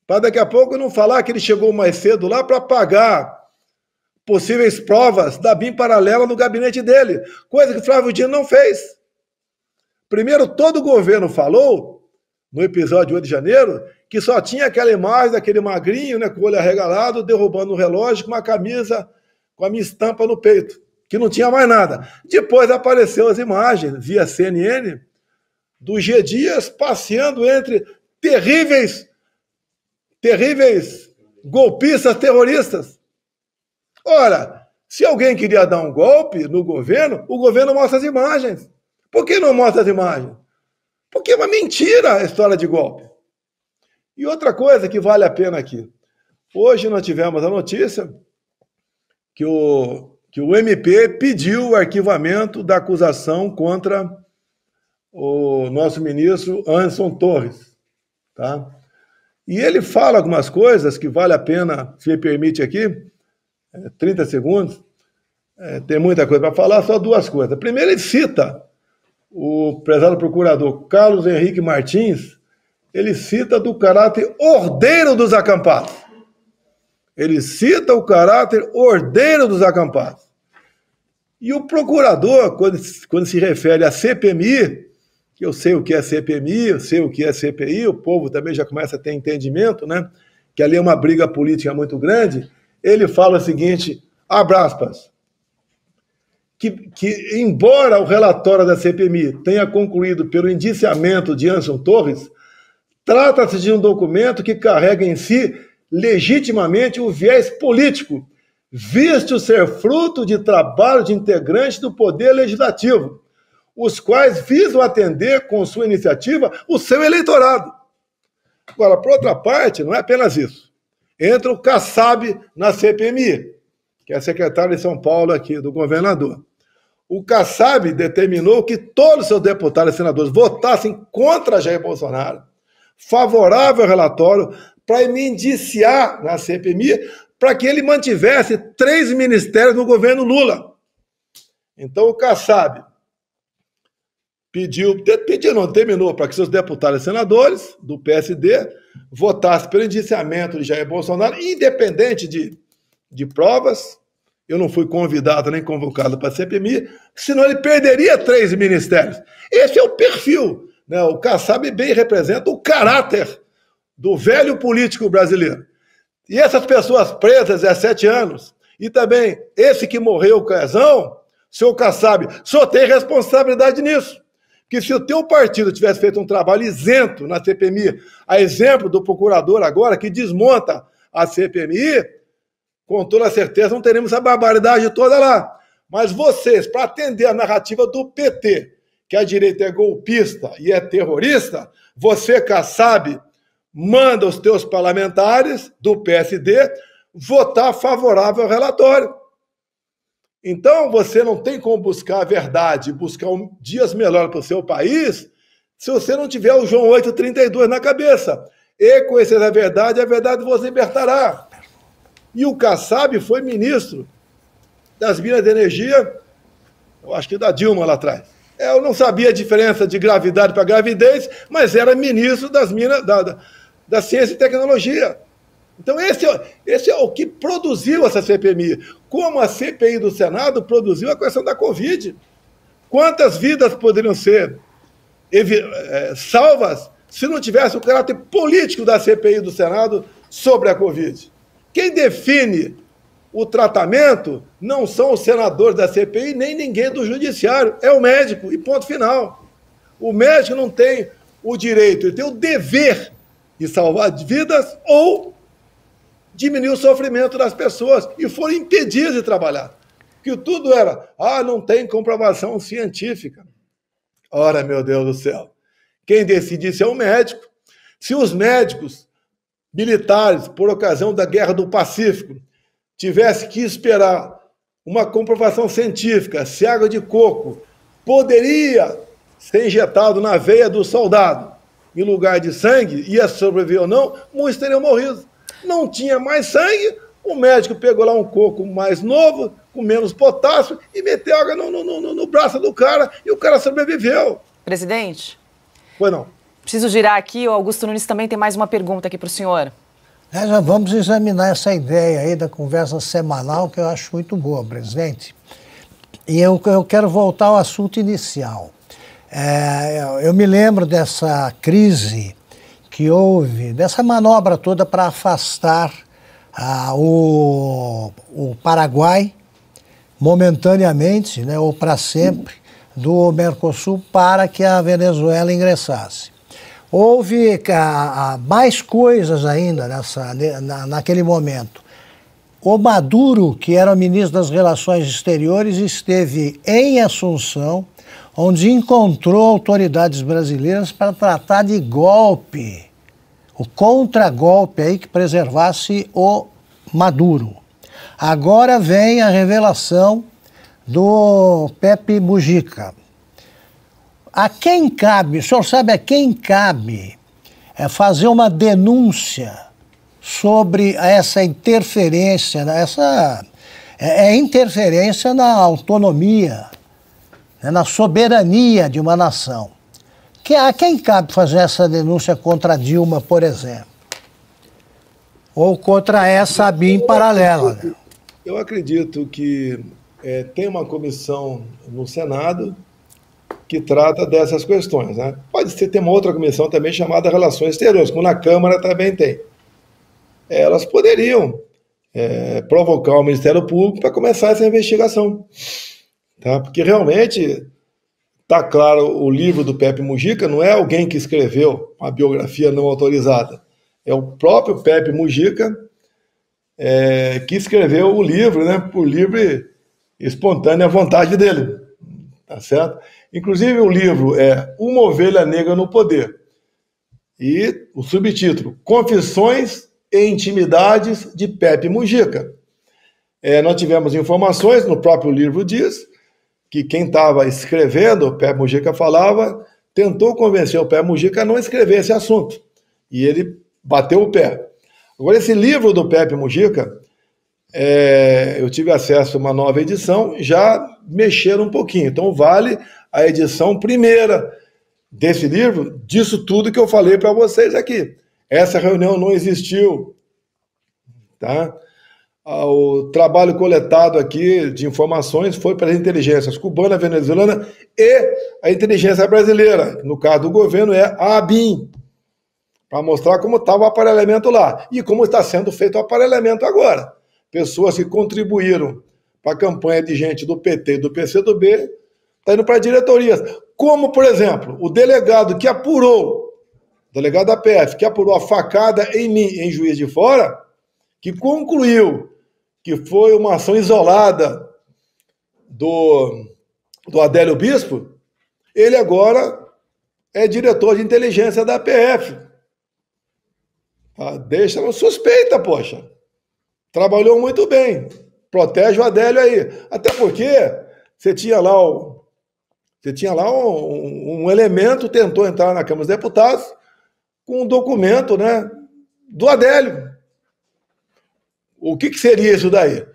Para daqui a pouco não falar que ele chegou mais cedo lá para pagar possíveis provas da BIM paralela no gabinete dele, coisa que o Flávio Dino não fez. Primeiro, todo o governo falou, no episódio 8 de janeiro, que só tinha aquela imagem daquele magrinho, né, com o olho arregalado, derrubando o um relógio com uma camisa com a minha estampa no peito, que não tinha mais nada. Depois apareceu as imagens, via CNN, do G Dias passeando entre terríveis, terríveis golpistas terroristas. Ora, se alguém queria dar um golpe no governo, o governo mostra as imagens. Por que não mostra as imagens? Porque é uma mentira a história de golpe. E outra coisa que vale a pena aqui. Hoje nós tivemos a notícia que o, que o MP pediu o arquivamento da acusação contra o nosso ministro Anderson Torres. Tá? E ele fala algumas coisas que vale a pena, se me permite aqui, 30 é, segundos, é, tem muita coisa para falar, só duas coisas. Primeiro, ele cita o prezado procurador Carlos Henrique Martins, ele cita do caráter ordeiro dos acampados. Ele cita o caráter ordeiro dos acampados. E o procurador, quando, quando se refere à CPMI, que eu sei o que é CPMI, eu sei o que é CPI, o povo também já começa a ter entendimento, né? Que ali é uma briga política muito grande. Ele fala o seguinte: abre aspas. Que, que, embora o relatório da CPMI tenha concluído pelo indiciamento de Anson Torres, trata-se de um documento que carrega em si legitimamente o viés político, visto ser fruto de trabalho de integrantes do Poder Legislativo, os quais visam atender com sua iniciativa o seu eleitorado. Agora, por outra parte, não é apenas isso. Entra o Kassab na CPMI, que é secretário de São Paulo aqui do governador. O Kassab determinou que todos seus deputados e senadores votassem contra Jair Bolsonaro, favorável ao relatório, para emendiciar na CPMI para que ele mantivesse três ministérios no governo Lula. Então o Kassab pediu, pediu não, terminou para que seus deputados e senadores do PSD votassem pelo indiciamento de Jair Bolsonaro, independente de, de provas. Eu não fui convidado nem convocado para a CPMI, senão ele perderia três ministérios. Esse é o perfil. Né? O Kassab bem representa o caráter do velho político brasileiro. E essas pessoas presas há sete anos, e também esse que morreu, Caesão, seu Kassab, só tem responsabilidade nisso. Que se o teu partido tivesse feito um trabalho isento na CPMI, a exemplo do procurador agora que desmonta a CPMI, com toda certeza não teremos a barbaridade toda lá. Mas vocês, para atender a narrativa do PT, que a direita é golpista e é terrorista, você, Kassab, manda os teus parlamentares do PSD votar favorável ao relatório. Então, você não tem como buscar a verdade, buscar um, dias melhores para o seu país, se você não tiver o João 8,32 na cabeça. E conhecer é a verdade, a verdade vos libertará. E o Kassab foi ministro das Minas de Energia, eu acho que da Dilma lá atrás. Eu não sabia a diferença de gravidade para gravidez, mas era ministro das Minas, da, da da ciência e tecnologia. Então, esse é, esse é o que produziu essa CPMI. Como a CPI do Senado produziu a questão da Covid. Quantas vidas poderiam ser é, salvas se não tivesse o caráter político da CPI do Senado sobre a Covid? Quem define o tratamento não são os senadores da CPI, nem ninguém do judiciário, é o médico, e ponto final. O médico não tem o direito, ele tem o dever e salvar vidas ou diminuir o sofrimento das pessoas e foram impedidas de trabalhar. Que tudo era, ah, não tem comprovação científica. Ora, meu Deus do céu. Quem decide isso é o médico. Se os médicos militares, por ocasião da Guerra do Pacífico, tivesse que esperar uma comprovação científica se água de coco poderia ser injetado na veia do soldado em lugar de sangue, ia sobreviver ou não, muitos teriam morrido. Não tinha mais sangue, o médico pegou lá um coco mais novo, com menos potássio, e meteu água no, no, no, no braço do cara, e o cara sobreviveu. Presidente? Foi não. Preciso girar aqui, o Augusto Nunes também tem mais uma pergunta aqui para o senhor. Nós é, já vamos examinar essa ideia aí da conversa semanal, que eu acho muito boa, presidente. E eu, eu quero voltar ao assunto inicial. É, eu me lembro dessa crise que houve, dessa manobra toda para afastar ah, o, o Paraguai momentaneamente, né, ou para sempre, do Mercosul para que a Venezuela ingressasse. Houve ah, mais coisas ainda nessa, na, naquele momento. O Maduro, que era ministro das Relações Exteriores, esteve em Assunção onde encontrou autoridades brasileiras para tratar de golpe, o contragolpe aí que preservasse o Maduro. Agora vem a revelação do Pepe Mujica. A quem cabe, o senhor sabe a quem cabe é fazer uma denúncia sobre essa interferência, essa é, é interferência na autonomia né, na soberania de uma nação. Que, a quem cabe fazer essa denúncia contra Dilma, por exemplo? Ou contra essa BIM paralela? Né? Eu acredito que é, tem uma comissão no Senado que trata dessas questões. Né? Pode ser, tem uma outra comissão também chamada Relações Exteriores, como na Câmara também tem. elas poderiam é, provocar o Ministério Público para começar essa investigação. Tá? Porque realmente está claro, o livro do Pepe Mujica não é alguém que escreveu a biografia não autorizada. É o próprio Pepe Mujica é, que escreveu o livro, né, por livre espontânea vontade dele. Tá certo? Inclusive, o livro é Uma Ovelha Negra no Poder. E o subtítulo: Confissões e Intimidades de Pepe Mujica. É, nós tivemos informações, no próprio livro diz, que quem estava escrevendo, o Pé Mujica falava, tentou convencer o Pé Mujica a não escrever esse assunto. E ele bateu o pé. Agora, esse livro do Pepe Mujica, é, eu tive acesso a uma nova edição, já mexeram um pouquinho. Então, vale a edição primeira desse livro, disso tudo que eu falei para vocês aqui. Essa reunião não existiu, tá? Ah, o trabalho coletado aqui de informações foi para as inteligências cubana, venezuelana e a inteligência brasileira, no caso do governo é a ABIN, para mostrar como estava tá o aparelhamento lá e como está sendo feito o aparelhamento agora. Pessoas que contribuíram para a campanha de gente do PT e do PCdoB estão tá indo para diretorias. Como, por exemplo, o delegado que apurou, o delegado da PF, que apurou a facada em mim, em Juiz de Fora, que concluiu que foi uma ação isolada do, do Adélio Bispo, ele agora é diretor de inteligência da PF. Ah, deixa uma suspeita, poxa. Trabalhou muito bem. Protege o Adélio aí. Até porque você tinha lá o, você tinha lá um, um elemento, tentou entrar na Câmara dos Deputados com um documento né, do Adélio. O que, que seria isso daí?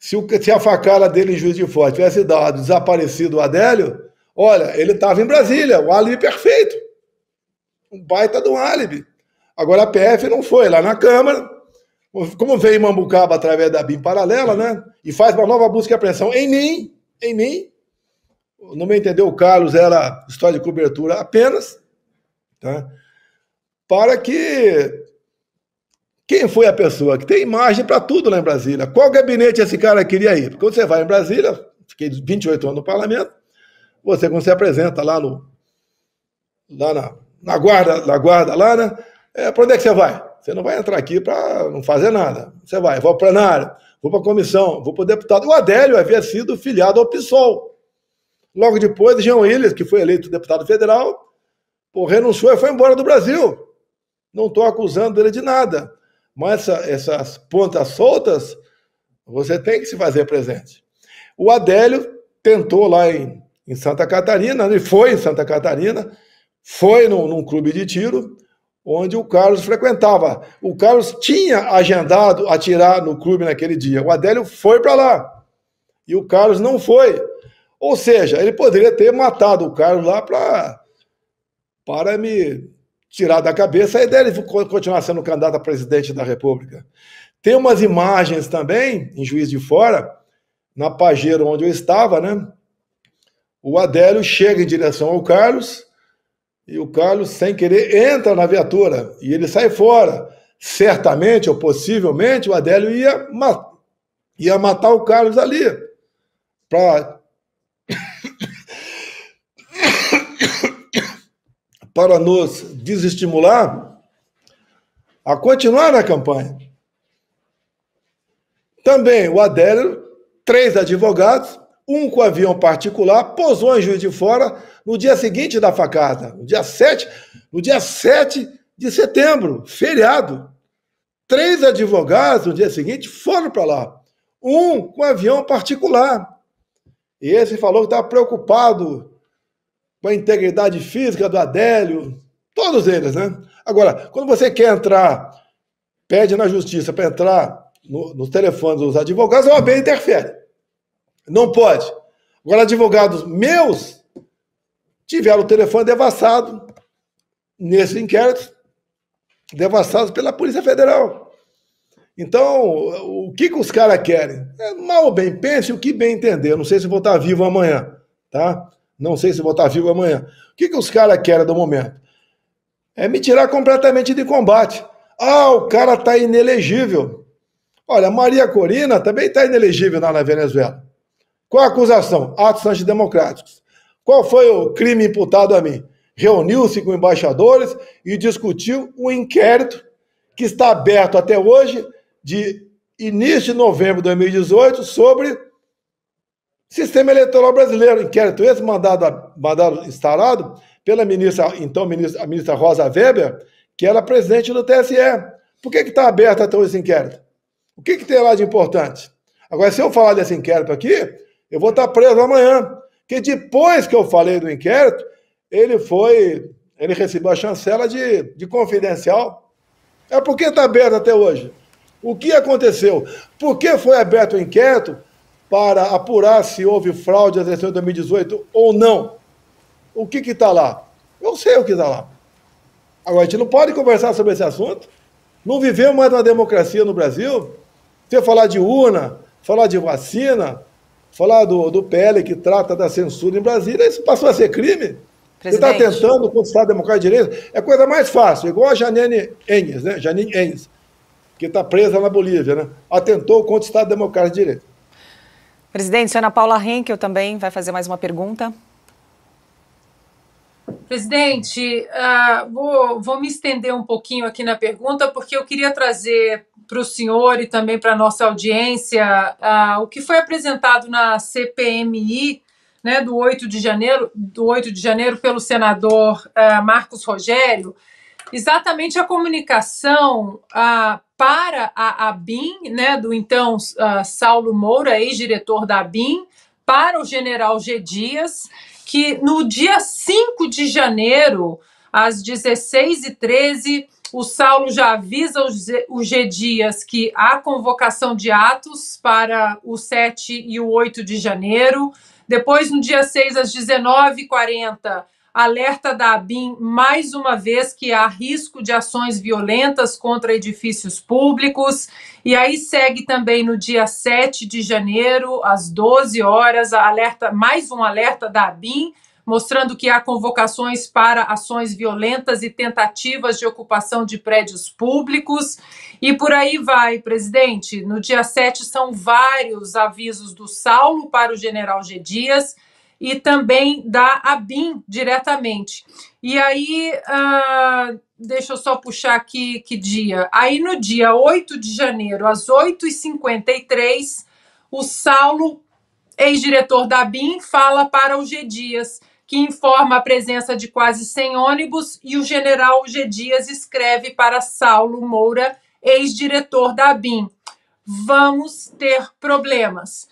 Se, o, se a facada dele em Juiz de Fora tivesse dado desaparecido o Adélio, olha, ele estava em Brasília, o álibi perfeito. Um baita de um álibi. Agora a PF não foi lá na Câmara, como veio Mambucaba através da BIM paralela, né? E faz uma nova busca e apreensão em mim, em mim. No meu entender, o Carlos era história de cobertura apenas, tá? Para que quem foi a pessoa? Que tem imagem para tudo lá em Brasília. Qual gabinete esse cara queria ir? Porque você vai em Brasília, fiquei 28 anos no parlamento, você quando se apresenta lá no. lá na, na guarda, na guarda lá, né? É, para onde é que você vai? Você não vai entrar aqui para não fazer nada. Você vai, vou para plenário, vou para a comissão, vou para o deputado. O Adélio havia sido filiado ao PSOL. Logo depois, Jean Willis, que foi eleito deputado federal, pô, renunciou e foi embora do Brasil. Não estou acusando ele de nada mas essa, essas pontas soltas, você tem que se fazer presente. O Adélio tentou lá em, em Santa Catarina, ele foi em Santa Catarina, foi num, num clube de tiro, onde o Carlos frequentava. O Carlos tinha agendado atirar no clube naquele dia. O Adélio foi para lá e o Carlos não foi. Ou seja, ele poderia ter matado o Carlos lá pra, para me tirar da cabeça a ideia de continuar sendo candidato a presidente da República. Tem umas imagens também, em Juiz de Fora, na Pajero onde eu estava, né? O Adélio chega em direção ao Carlos e o Carlos, sem querer, entra na viatura e ele sai fora. Certamente, ou possivelmente, o Adélio ia, ia matar o Carlos ali para para nos desestimular a continuar na campanha. Também o Adélio, três advogados, um com avião particular, pousou em Juiz de Fora no dia seguinte da facada, no dia 7, no dia 7 de setembro, feriado. Três advogados no dia seguinte foram para lá, um com avião particular. E esse falou que estava tá preocupado com a integridade física do Adélio, todos eles, né? Agora, quando você quer entrar, pede na justiça para entrar no, nos telefones dos advogados, a OAB interfere. Não pode. Agora, advogados meus tiveram o telefone devassado nesse inquérito, devassado pela Polícia Federal. Então, o que, que os caras querem? É, mal ou bem, pense o que bem entender. Eu não sei se vou estar vivo amanhã, tá? Não sei se vou estar vivo amanhã. O que, que os caras querem do momento? É me tirar completamente de combate. Ah, o cara está inelegível. Olha, Maria Corina também está inelegível lá na Venezuela. Qual a acusação? Atos antidemocráticos. Qual foi o crime imputado a mim? Reuniu-se com embaixadores e discutiu um inquérito que está aberto até hoje, de início de novembro de 2018, sobre Sistema Eleitoral Brasileiro, inquérito esse, mandado, mandado instalado pela ministra, então ministra, a ministra Rosa Weber, que era presidente do TSE. Por que está aberto até então, esse inquérito? O que, que tem lá de importante? Agora, se eu falar desse inquérito aqui, eu vou estar preso amanhã. Que depois que eu falei do inquérito, ele foi. Ele recebeu a chancela de, de confidencial. É por que está aberto até hoje? O que aconteceu? Por que foi aberto o inquérito para apurar se houve fraude às eleições de 2018 ou não. O que está lá? Eu sei o que está lá. Agora, a gente não pode conversar sobre esse assunto. Não vivemos mais uma democracia no Brasil. Você falar de urna, falar de vacina, falar do, do PL que trata da censura em Brasília, isso passou a ser crime. Tá Presidente. Você está tentando conquistar a democracia de direito? É coisa mais fácil, igual a Janine Enes, né? Janine Enes, que está presa na Bolívia, né? Atentou contra o Estado Democrático de Direito. Presidente, Ana Paula Henkel também vai fazer mais uma pergunta. Presidente, uh, vou, vou me estender um pouquinho aqui na pergunta, porque eu queria trazer para o senhor e também para a nossa audiência uh, o que foi apresentado na CPMI né, do 8 de janeiro, do 8 de janeiro pelo senador uh, Marcos Rogério, exatamente a comunicação ah, para a ABIN, né, do então uh, Saulo Moura, ex-diretor da ABIN, para o general G. Dias, que no dia 5 de janeiro, às 16h13, o Saulo já avisa o G. Dias que há convocação de atos para o 7 e o 8 de janeiro. Depois, no dia 6, às 19h40, alerta da ABIN mais uma vez que há risco de ações violentas contra edifícios públicos. E aí segue também no dia 7 de janeiro, às 12 horas, alerta, mais um alerta da ABIN mostrando que há convocações para ações violentas e tentativas de ocupação de prédios públicos. E por aí vai, presidente. No dia 7 são vários avisos do Saulo para o general G. Dias e também da ABIN diretamente. E aí, uh, deixa eu só puxar aqui que dia. Aí no dia 8 de janeiro, às 8h53, o Saulo, ex-diretor da ABIN, fala para o G. Dias, que informa a presença de quase 100 ônibus, e o general G. Dias escreve para Saulo Moura, ex-diretor da ABIN. Vamos ter problemas.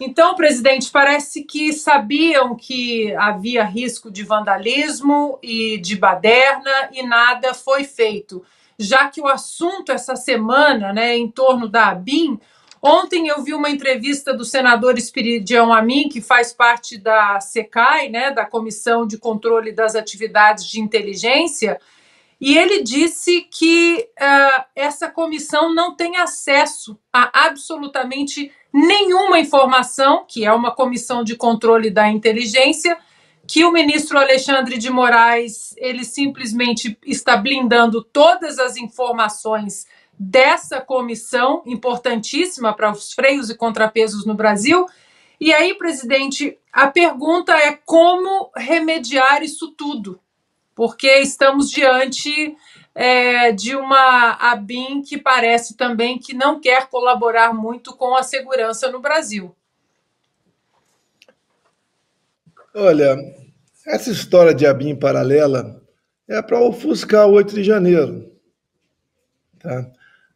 Então, presidente, parece que sabiam que havia risco de vandalismo e de baderna e nada foi feito. Já que o assunto essa semana, né, em torno da ABIN, ontem eu vi uma entrevista do senador Espiridião Amin, que faz parte da SECAI, né, da Comissão de Controle das Atividades de Inteligência, e ele disse que uh, essa comissão não tem acesso a absolutamente nada nenhuma informação, que é uma comissão de controle da inteligência, que o ministro Alexandre de Moraes ele simplesmente está blindando todas as informações dessa comissão importantíssima para os freios e contrapesos no Brasil. E aí, presidente, a pergunta é como remediar isso tudo, porque estamos diante é, de uma ABIN que parece também que não quer colaborar muito com a segurança no Brasil. Olha, essa história de ABIN paralela é para ofuscar o 8 de janeiro. Tá?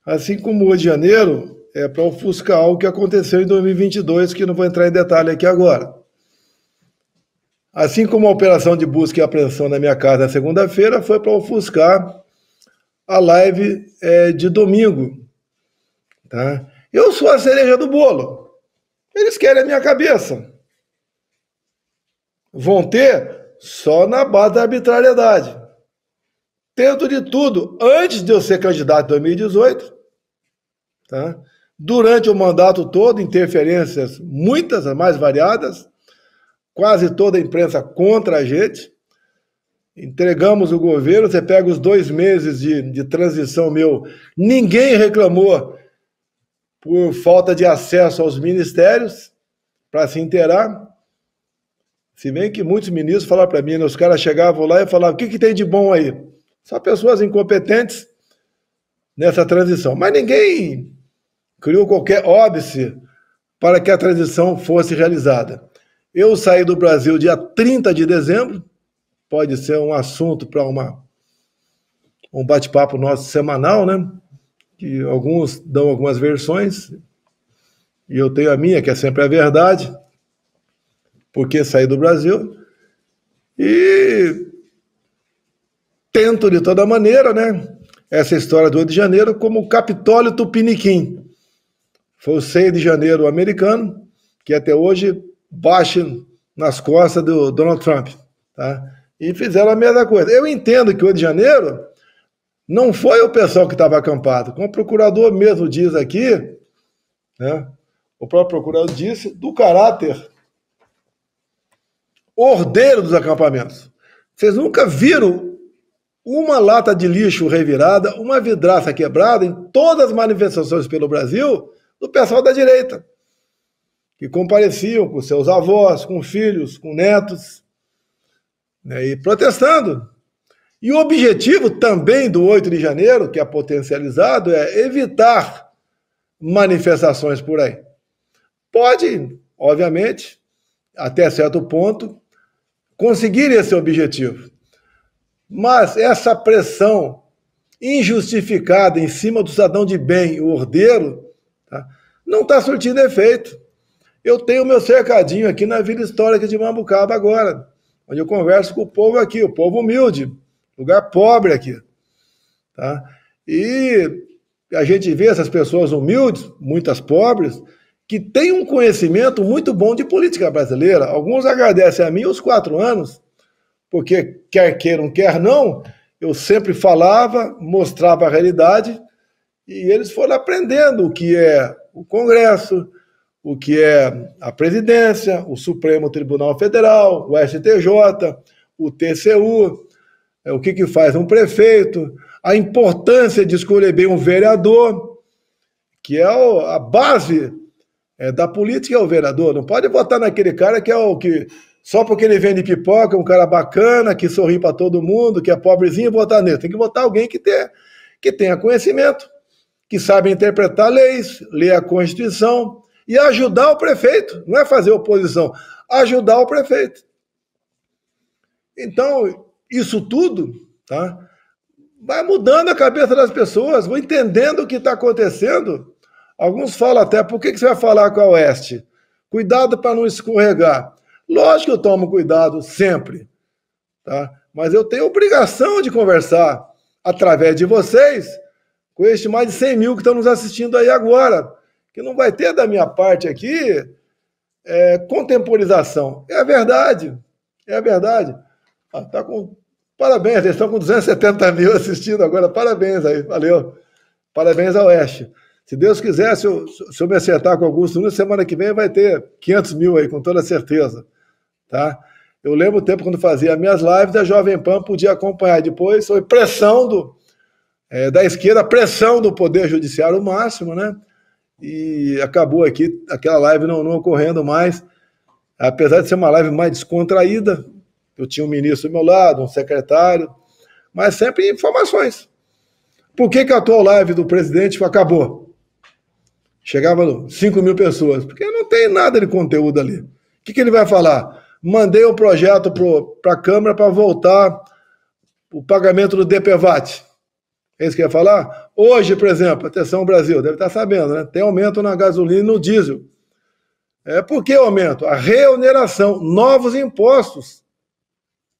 Assim como o 8 de janeiro é para ofuscar algo que aconteceu em 2022, que não vou entrar em detalhe aqui agora. Assim como a operação de busca e apreensão na minha casa na segunda-feira foi para ofuscar a live é, de domingo. Tá? Eu sou a cereja do bolo. Eles querem a minha cabeça. Vão ter só na base da arbitrariedade. Tento de tudo, antes de eu ser candidato em 2018, tá? durante o mandato todo, interferências muitas, as mais variadas, quase toda a imprensa contra a gente entregamos o governo, você pega os dois meses de, de transição meu, ninguém reclamou por falta de acesso aos ministérios para se inteirar. Se bem que muitos ministros falaram para mim, né, os caras chegavam lá e falavam: o que, que tem de bom aí? Só pessoas incompetentes nessa transição. Mas ninguém criou qualquer óbice para que a transição fosse realizada. Eu saí do Brasil dia 30 de dezembro, pode ser um assunto para uma um bate-papo nosso semanal, né? Que alguns dão algumas versões e eu tenho a minha, que é sempre a verdade, porque saí do Brasil e tento de toda maneira, né? Essa história do Rio de Janeiro como o Capitólio Tupiniquim. Foi o 6 de janeiro americano, que até hoje bate nas costas do Donald Trump, tá? e fizeram a mesma coisa. Eu entendo que o Rio de Janeiro não foi o pessoal que estava acampado, como o procurador mesmo diz aqui, né? o próprio procurador disse, do caráter ordeiro dos acampamentos. Vocês nunca viram uma lata de lixo revirada, uma vidraça quebrada em todas as manifestações pelo Brasil do pessoal da direita, que compareciam com seus avós, com filhos, com netos, né, e protestando. E o objetivo também do 8 de janeiro, que é potencializado, é evitar manifestações por aí. Pode, obviamente, até certo ponto, conseguir esse objetivo. Mas essa pressão injustificada em cima do cidadão de bem, o ordeiro, tá, não está surtindo efeito. Eu tenho meu cercadinho aqui na Vila Histórica de Mambucaba agora onde eu converso com o povo aqui, o povo humilde, lugar pobre aqui. Tá? E a gente vê essas pessoas humildes, muitas pobres, que têm um conhecimento muito bom de política brasileira. Alguns agradecem a mim os quatro anos, porque quer queiram, quer não, eu sempre falava, mostrava a realidade, e eles foram aprendendo o que é o Congresso, o que é a presidência, o Supremo Tribunal Federal, o STJ, o TCU, é, o que, que faz um prefeito, a importância de escolher bem um vereador, que é a base é, da política, é o vereador. Não pode votar naquele cara que é o que. Só porque ele vende pipoca, um cara bacana, que sorri para todo mundo, que é pobrezinho, votar nele. Tem que votar alguém que tenha, que tenha conhecimento, que sabe interpretar leis, ler a Constituição, e ajudar o prefeito. Não é fazer oposição, ajudar o prefeito. Então, isso tudo tá, vai mudando a cabeça das pessoas, vão entendendo o que está acontecendo. Alguns falam até, por que, que você vai falar com a Oeste? Cuidado para não escorregar. Lógico que eu tomo cuidado sempre, tá? mas eu tenho obrigação de conversar através de vocês com este mais de 100 mil que estão nos assistindo aí agora que não vai ter da minha parte aqui é, contemporização. É a verdade. É a verdade. Ah, tá com... Parabéns, eles estão com 270 mil assistindo agora. Parabéns aí, valeu. Parabéns ao Oeste. Se Deus quiser, se eu, se eu me acertar com Augusto na semana que vem vai ter 500 mil aí, com toda certeza. Tá? Eu lembro o tempo quando fazia minhas lives, a Jovem Pan podia acompanhar depois, foi pressão do, é, da esquerda, pressão do Poder Judiciário, o máximo, né? e acabou aqui aquela live não, não ocorrendo mais. Apesar de ser uma live mais descontraída, eu tinha um ministro do meu lado, um secretário, mas sempre informações. Por que, que a atual live do presidente acabou? Chegava 5 mil pessoas, porque não tem nada de conteúdo ali. O que, que ele vai falar? Mandei o um projeto para pro, a Câmara para voltar o pagamento do DPVAT. É isso que eu ia falar? Hoje, por exemplo, atenção Brasil, deve estar sabendo, né? Tem aumento na gasolina e no diesel. É por que aumento? A reoneração, novos impostos.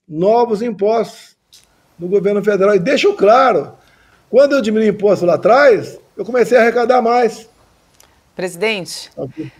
Novos impostos no governo federal. E deixo claro, quando eu diminui imposto lá atrás, eu comecei a arrecadar mais. Presidente. Aqui. Tá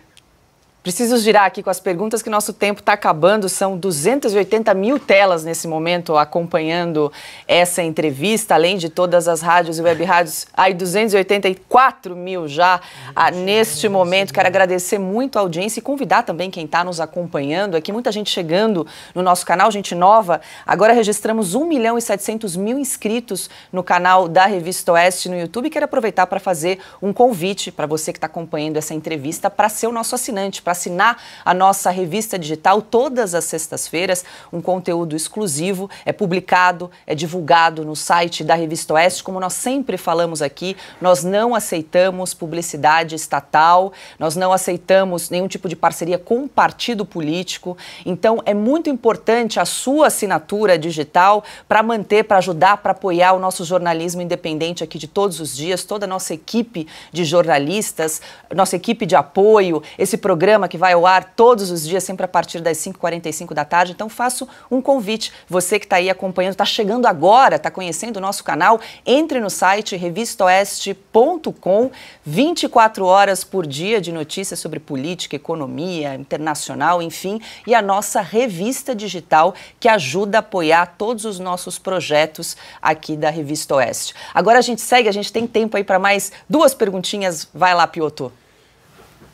Preciso girar aqui com as perguntas que nosso tempo está acabando. São 280 mil telas nesse momento acompanhando essa entrevista, além de todas as rádios e web rádios. Ai, 284 mil já ah, neste momento. Quero agradecer muito a audiência e convidar também quem está nos acompanhando. Aqui é muita gente chegando no nosso canal, gente nova. Agora registramos 1 milhão e 700 mil inscritos no canal da Revista Oeste no YouTube. Quero aproveitar para fazer um convite para você que está acompanhando essa entrevista para ser o nosso assinante, assinar a nossa revista digital todas as sextas-feiras. Um conteúdo exclusivo é publicado, é divulgado no site da Revista Oeste. Como nós sempre falamos aqui, nós não aceitamos publicidade estatal, nós não aceitamos nenhum tipo de parceria com partido político. Então, é muito importante a sua assinatura digital para manter, para ajudar, para apoiar o nosso jornalismo independente aqui de todos os dias, toda a nossa equipe de jornalistas, nossa equipe de apoio, esse programa programa que vai ao ar todos os dias, sempre a partir das 5h45 da tarde. Então faço um convite. Você que está aí acompanhando, está chegando agora, está conhecendo o nosso canal, entre no site revistoeste.com, 24 horas por dia de notícias sobre política, economia, internacional, enfim, e a nossa revista digital que ajuda a apoiar todos os nossos projetos aqui da Revista Oeste. Agora a gente segue, a gente tem tempo aí para mais duas perguntinhas. Vai lá, Pioto.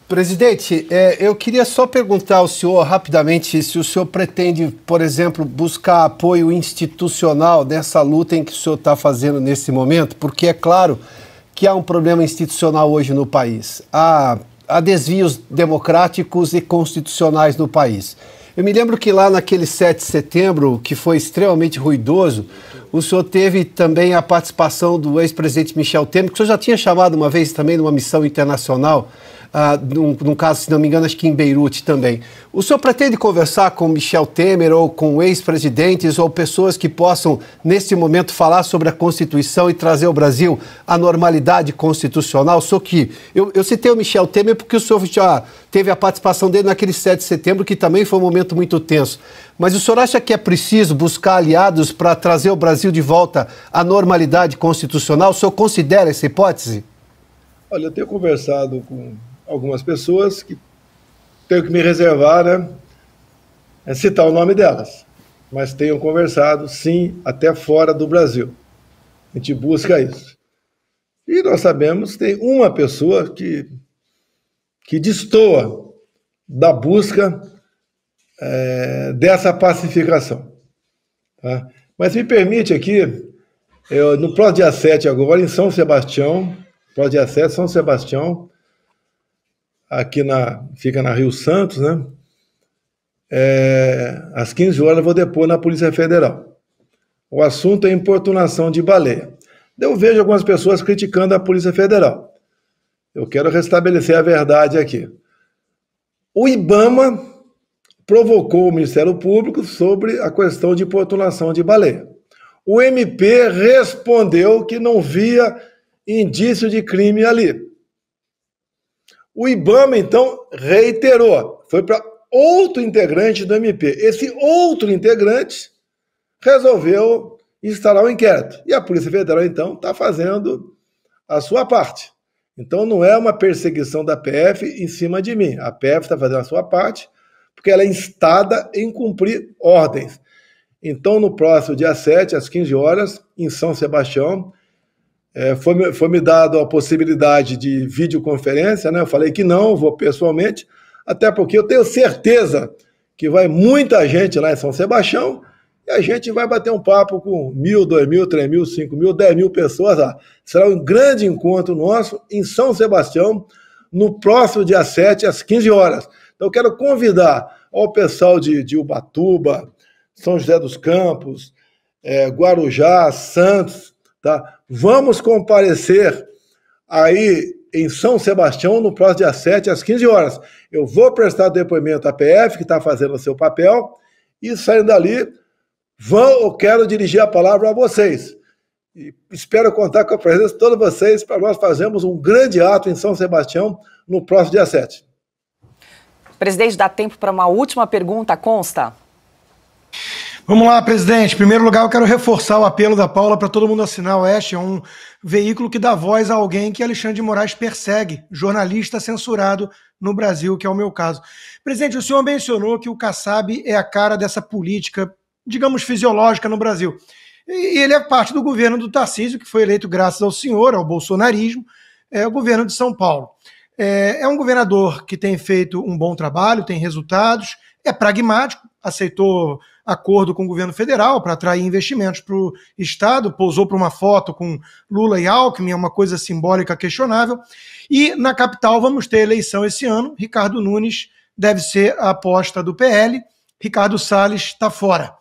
Presidente, é, eu queria só perguntar ao senhor rapidamente se o senhor pretende, por exemplo, buscar apoio institucional nessa luta em que o senhor está fazendo nesse momento, porque é claro que há um problema institucional hoje no país. Há, há desvios democráticos e constitucionais no país. Eu me lembro que lá naquele 7 de setembro, que foi extremamente ruidoso, o senhor teve também a participação do ex-presidente Michel Temer, que o senhor já tinha chamado uma vez também numa missão internacional ah, num, num, caso, se não me engano, acho que em Beirute também. O senhor pretende conversar com Michel Temer ou com ex-presidentes ou pessoas que possam, neste momento, falar sobre a Constituição e trazer o Brasil à normalidade constitucional? Só que eu, eu citei o Michel Temer porque o senhor já teve a participação dele naquele 7 de setembro, que também foi um momento muito tenso. Mas o senhor acha que é preciso buscar aliados para trazer o Brasil de volta à normalidade constitucional? O senhor considera essa hipótese? Olha, eu tenho conversado com algumas pessoas que tenho que me reservar, né? É citar o nome delas, mas tenho conversado, sim, até fora do Brasil. A gente busca isso. E nós sabemos que tem uma pessoa que, que destoa da busca é, dessa pacificação. Tá? Mas me permite aqui, eu, no próximo dia 7 agora, em São Sebastião, próximo dia 7, São Sebastião, aqui na. fica na Rio Santos, né? É, às 15 horas eu vou depor na Polícia Federal. O assunto é importunação de baleia. Eu vejo algumas pessoas criticando a Polícia Federal. Eu quero restabelecer a verdade aqui. O IBAMA provocou o Ministério Público sobre a questão de importunação de baleia. O MP respondeu que não via indício de crime ali. O IBAMA, então, reiterou, foi para outro integrante do MP. Esse outro integrante resolveu instalar um inquérito. E a Polícia Federal, então, está fazendo a sua parte. Então, não é uma perseguição da PF em cima de mim. A PF está fazendo a sua parte, porque ela é instada em cumprir ordens. Então, no próximo dia 7, às 15 horas, em São Sebastião, é, foi, foi me dado a possibilidade de videoconferência, né? Eu falei que não, vou pessoalmente, até porque eu tenho certeza que vai muita gente lá em São Sebastião e a gente vai bater um papo com mil, dois mil, três mil, cinco mil, dez mil pessoas. lá. será um grande encontro nosso em São Sebastião no próximo dia 7, às 15 horas. Então, eu quero convidar ao pessoal de, de Ubatuba, São José dos Campos, é, Guarujá, Santos, Tá? Vamos comparecer aí em São Sebastião no próximo dia 7 às 15 horas. Eu vou prestar depoimento à PF, que está fazendo o seu papel, e saindo dali, vão, quero dirigir a palavra a vocês. E espero contar com a presença de todos vocês para nós fazermos um grande ato em São Sebastião no próximo dia 7. Presidente, dá tempo para uma última pergunta, consta? Vamos lá, presidente. Em primeiro lugar, eu quero reforçar o apelo da Paula para todo mundo assinar o Oeste. É um veículo que dá voz a alguém que Alexandre de Moraes persegue, jornalista censurado no Brasil, que é o meu caso. Presidente, o senhor mencionou que o Kassab é a cara dessa política, digamos, fisiológica no Brasil. E ele é parte do governo do Tarcísio, que foi eleito graças ao senhor, ao bolsonarismo, é o governo de São Paulo. É, é um governador que tem feito um bom trabalho, tem resultados, é pragmático, aceitou acordo com o governo federal para atrair investimentos para o Estado, pousou para uma foto com Lula e Alckmin, é uma coisa simbólica questionável. E na capital vamos ter eleição esse ano, Ricardo Nunes deve ser a aposta do PL, Ricardo Salles está fora.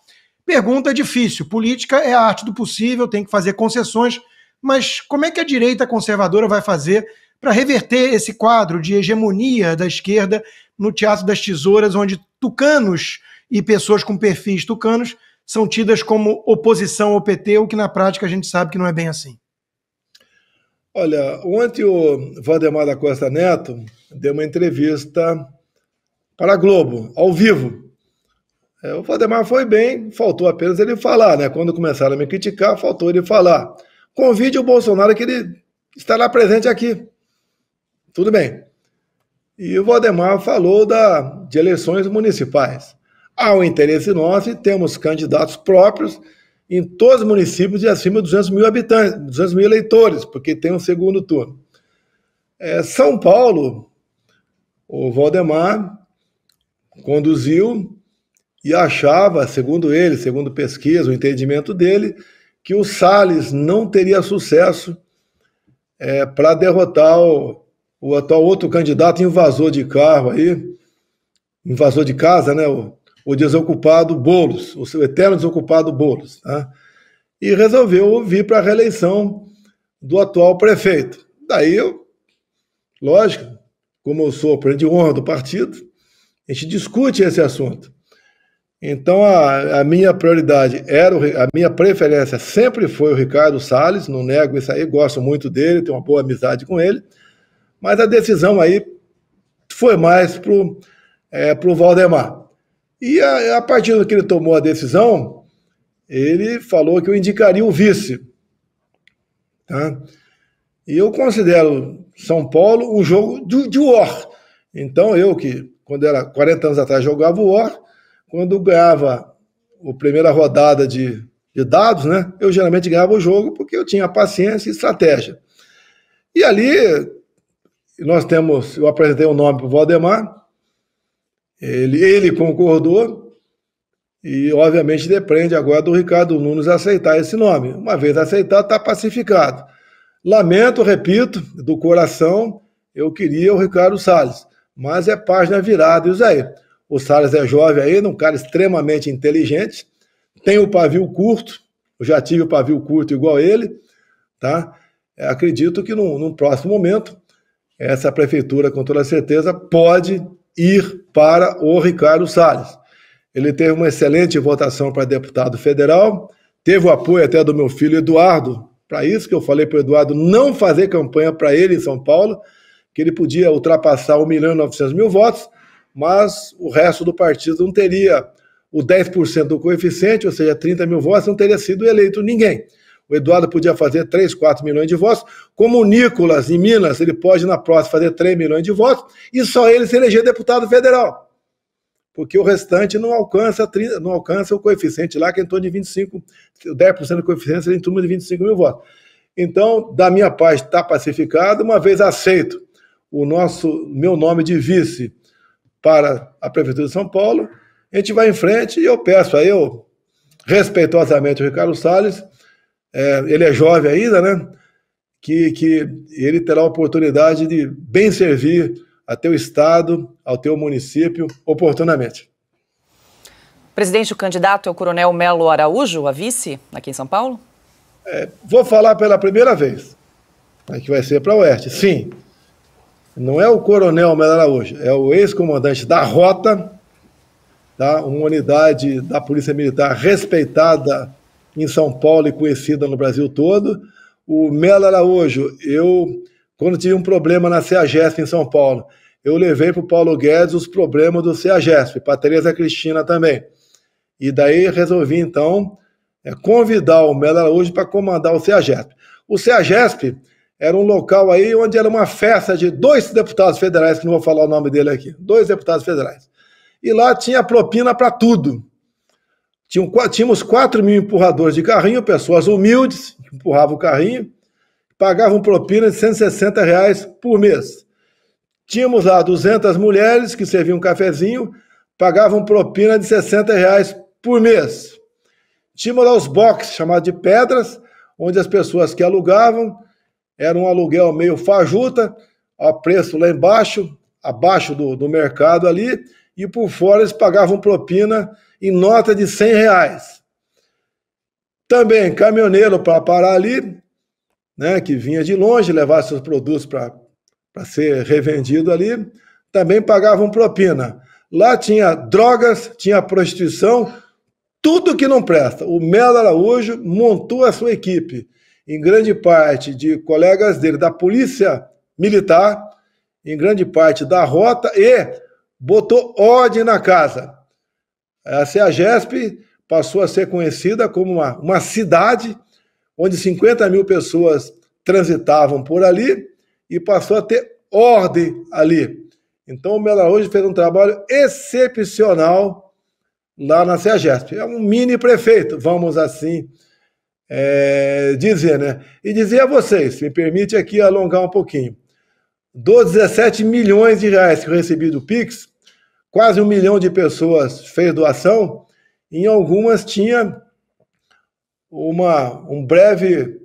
Pergunta difícil, política é a arte do possível, tem que fazer concessões, mas como é que a direita conservadora vai fazer para reverter esse quadro de hegemonia da esquerda no Teatro das Tesouras, onde tucanos e pessoas com perfis tucanos são tidas como oposição ao PT, o que na prática a gente sabe que não é bem assim. Olha, ontem o Valdemar da Costa Neto deu uma entrevista para a Globo, ao vivo. É, o Valdemar foi bem, faltou apenas ele falar, né? Quando começaram a me criticar, faltou ele falar. Convide o Bolsonaro que ele estará presente aqui. Tudo bem. E o Valdemar falou da, de eleições municipais. Há um interesse nosso e temos candidatos próprios em todos os municípios de acima de 200 mil habitantes, 200 mil eleitores, porque tem um segundo turno. É, São Paulo, o Valdemar conduziu e achava, segundo ele, segundo pesquisa, o entendimento dele, que o Salles não teria sucesso é, para derrotar o, o atual outro candidato invasor de carro aí, invasor de casa, né? O o desocupado Bolos, o seu eterno desocupado Bolos, né? e resolveu vir para a reeleição do atual prefeito. Daí eu, lógico, como eu sou presidente de honra do partido, a gente discute esse assunto. Então a, a minha prioridade era o, a minha preferência sempre foi o Ricardo Salles, não nego isso aí, gosto muito dele, tenho uma boa amizade com ele, mas a decisão aí foi mais pro é, pro Valdemar. E a, a partir do que ele tomou a decisão, ele falou que eu indicaria o vice. Tá? E eu considero São Paulo um jogo de, de war. Então, eu que, quando era 40 anos atrás, jogava o war, quando ganhava a primeira rodada de, de dados, né, eu geralmente ganhava o jogo porque eu tinha paciência e estratégia. E ali, nós temos, eu apresentei o um nome para o Valdemar, ele, ele concordou e, obviamente, depende agora do Ricardo Nunes aceitar esse nome. Uma vez aceitado, está pacificado. Lamento, repito, do coração, eu queria o Ricardo Salles, mas é página virada, isso aí. O Salles é jovem ainda, um cara extremamente inteligente, tem o pavio curto, eu já tive o pavio curto igual ele, tá? Acredito que no num próximo momento, essa prefeitura, com toda certeza, pode ir para o Ricardo Salles. Ele teve uma excelente votação para deputado federal, teve o apoio até do meu filho Eduardo. Para isso que eu falei para o Eduardo não fazer campanha para ele em São Paulo, que ele podia ultrapassar 1 milhão e 900 mil votos, mas o resto do partido não teria o 10% do coeficiente, ou seja, 30 mil votos, não teria sido eleito ninguém. O Eduardo podia fazer 3, 4 milhões de votos, como o Nicolas, em Minas, ele pode na próxima fazer 3 milhões de votos e só ele se eleger deputado federal. Porque o restante não alcança, 30, não alcança o coeficiente lá, que é em torno de 25, 10% do coeficiente em torno de 25 mil votos. Então, da minha parte, está pacificado, uma vez aceito o nosso meu nome de vice para a Prefeitura de São Paulo, a gente vai em frente e eu peço a eu, respeitosamente, o Ricardo Salles, é, ele é jovem ainda, né? Que, que ele terá a oportunidade de bem servir a teu estado, ao teu município, oportunamente. Presidente, o candidato é o Coronel Melo Araújo, a vice, aqui em São Paulo? É, vou falar pela primeira vez, que vai ser para o Oeste. Sim, não é o Coronel Melo Araújo, é o ex-comandante da Rota, tá? uma unidade da Polícia Militar respeitada em São Paulo e conhecida no Brasil todo. O Melo Araújo, eu, quando tive um problema na CEAGESP em São Paulo, eu levei para o Paulo Guedes os problemas do CEAGESP, para a Tereza Cristina também. E daí resolvi, então, é, convidar o Melo Araújo para comandar o CEAGESP. O CEAGESP era um local aí onde era uma festa de dois deputados federais, que não vou falar o nome dele aqui, dois deputados federais. E lá tinha propina para tudo. Tinham, tínhamos 4 mil empurradores de carrinho, pessoas humildes que empurravam o carrinho, pagavam propina de 160 reais por mês. Tínhamos lá 200 mulheres que serviam um cafezinho, pagavam propina de 60 reais por mês. Tínhamos lá os boxes, chamados de pedras, onde as pessoas que alugavam, era um aluguel meio fajuta, a preço lá embaixo, abaixo do, do mercado ali, e por fora eles pagavam propina em nota de 100 reais. Também caminhoneiro para parar ali, né, que vinha de longe levar seus produtos para ser revendido ali, também pagavam propina. Lá tinha drogas, tinha prostituição, tudo que não presta. O Melo Araújo montou a sua equipe, em grande parte de colegas dele da Polícia Militar, em grande parte da Rota, e botou ordem na casa. A CEAGESP passou a ser conhecida como uma, uma cidade onde 50 mil pessoas transitavam por ali e passou a ter ordem ali. Então o Mela hoje fez um trabalho excepcional lá na CEAGESP. É um mini prefeito, vamos assim é, dizer, né? E dizer a vocês, me permite aqui alongar um pouquinho, dos 17 milhões de reais que eu recebi do Pix, quase um milhão de pessoas fez doação, em algumas tinha uma, um breve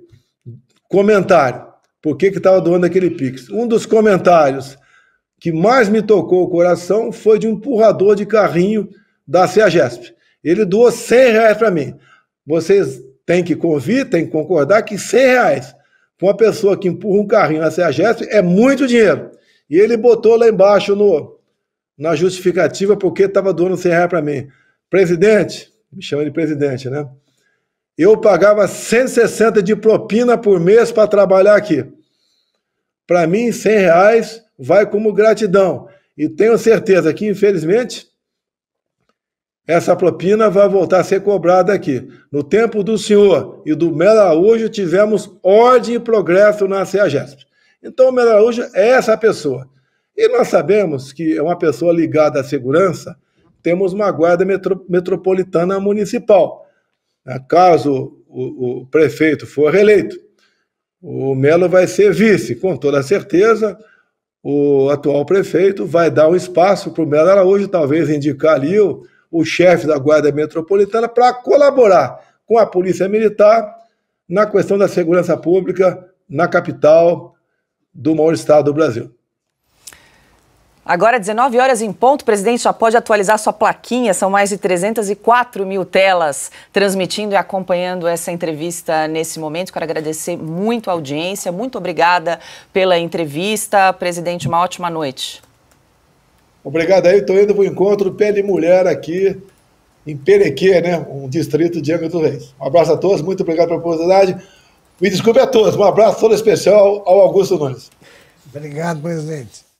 comentário. Por que estava doando aquele Pix? Um dos comentários que mais me tocou o coração foi de um empurrador de carrinho da CEAGESP. Ele doou 100 reais para mim. Vocês têm que convir, têm que concordar que 100 reais para uma pessoa que empurra um carrinho na CEAGESP é muito dinheiro. E ele botou lá embaixo no, na justificativa porque estava doando 100 reais para mim. Presidente, me chama de presidente, né? Eu pagava 160 de propina por mês para trabalhar aqui. Para mim, 100 reais vai como gratidão. E tenho certeza que, infelizmente, essa propina vai voltar a ser cobrada aqui. No tempo do senhor e do Melaújo, tivemos ordem e progresso na CEAGESP. Então, o Melaújo é essa pessoa. E nós sabemos que é uma pessoa ligada à segurança, temos uma guarda metro, metropolitana municipal. É, caso o, o prefeito for reeleito, o Melo vai ser vice, com toda certeza. O atual prefeito vai dar um espaço para o Melo Araújo, talvez indicar ali o, o chefe da Guarda Metropolitana para colaborar com a Polícia Militar na questão da segurança pública na capital do maior estado do Brasil. Agora, 19 horas em ponto, o presidente só pode atualizar sua plaquinha. São mais de 304 mil telas transmitindo e acompanhando essa entrevista nesse momento. Quero agradecer muito a audiência. Muito obrigada pela entrevista. Presidente, uma ótima noite. Obrigado aí. Estou indo para o encontro Pele Mulher aqui em Perequê, né? um distrito de Angra dos Reis. Um abraço a todos. Muito obrigado pela oportunidade. Me desculpe a todos. Um abraço todo especial ao Augusto Nunes. Obrigado, presidente.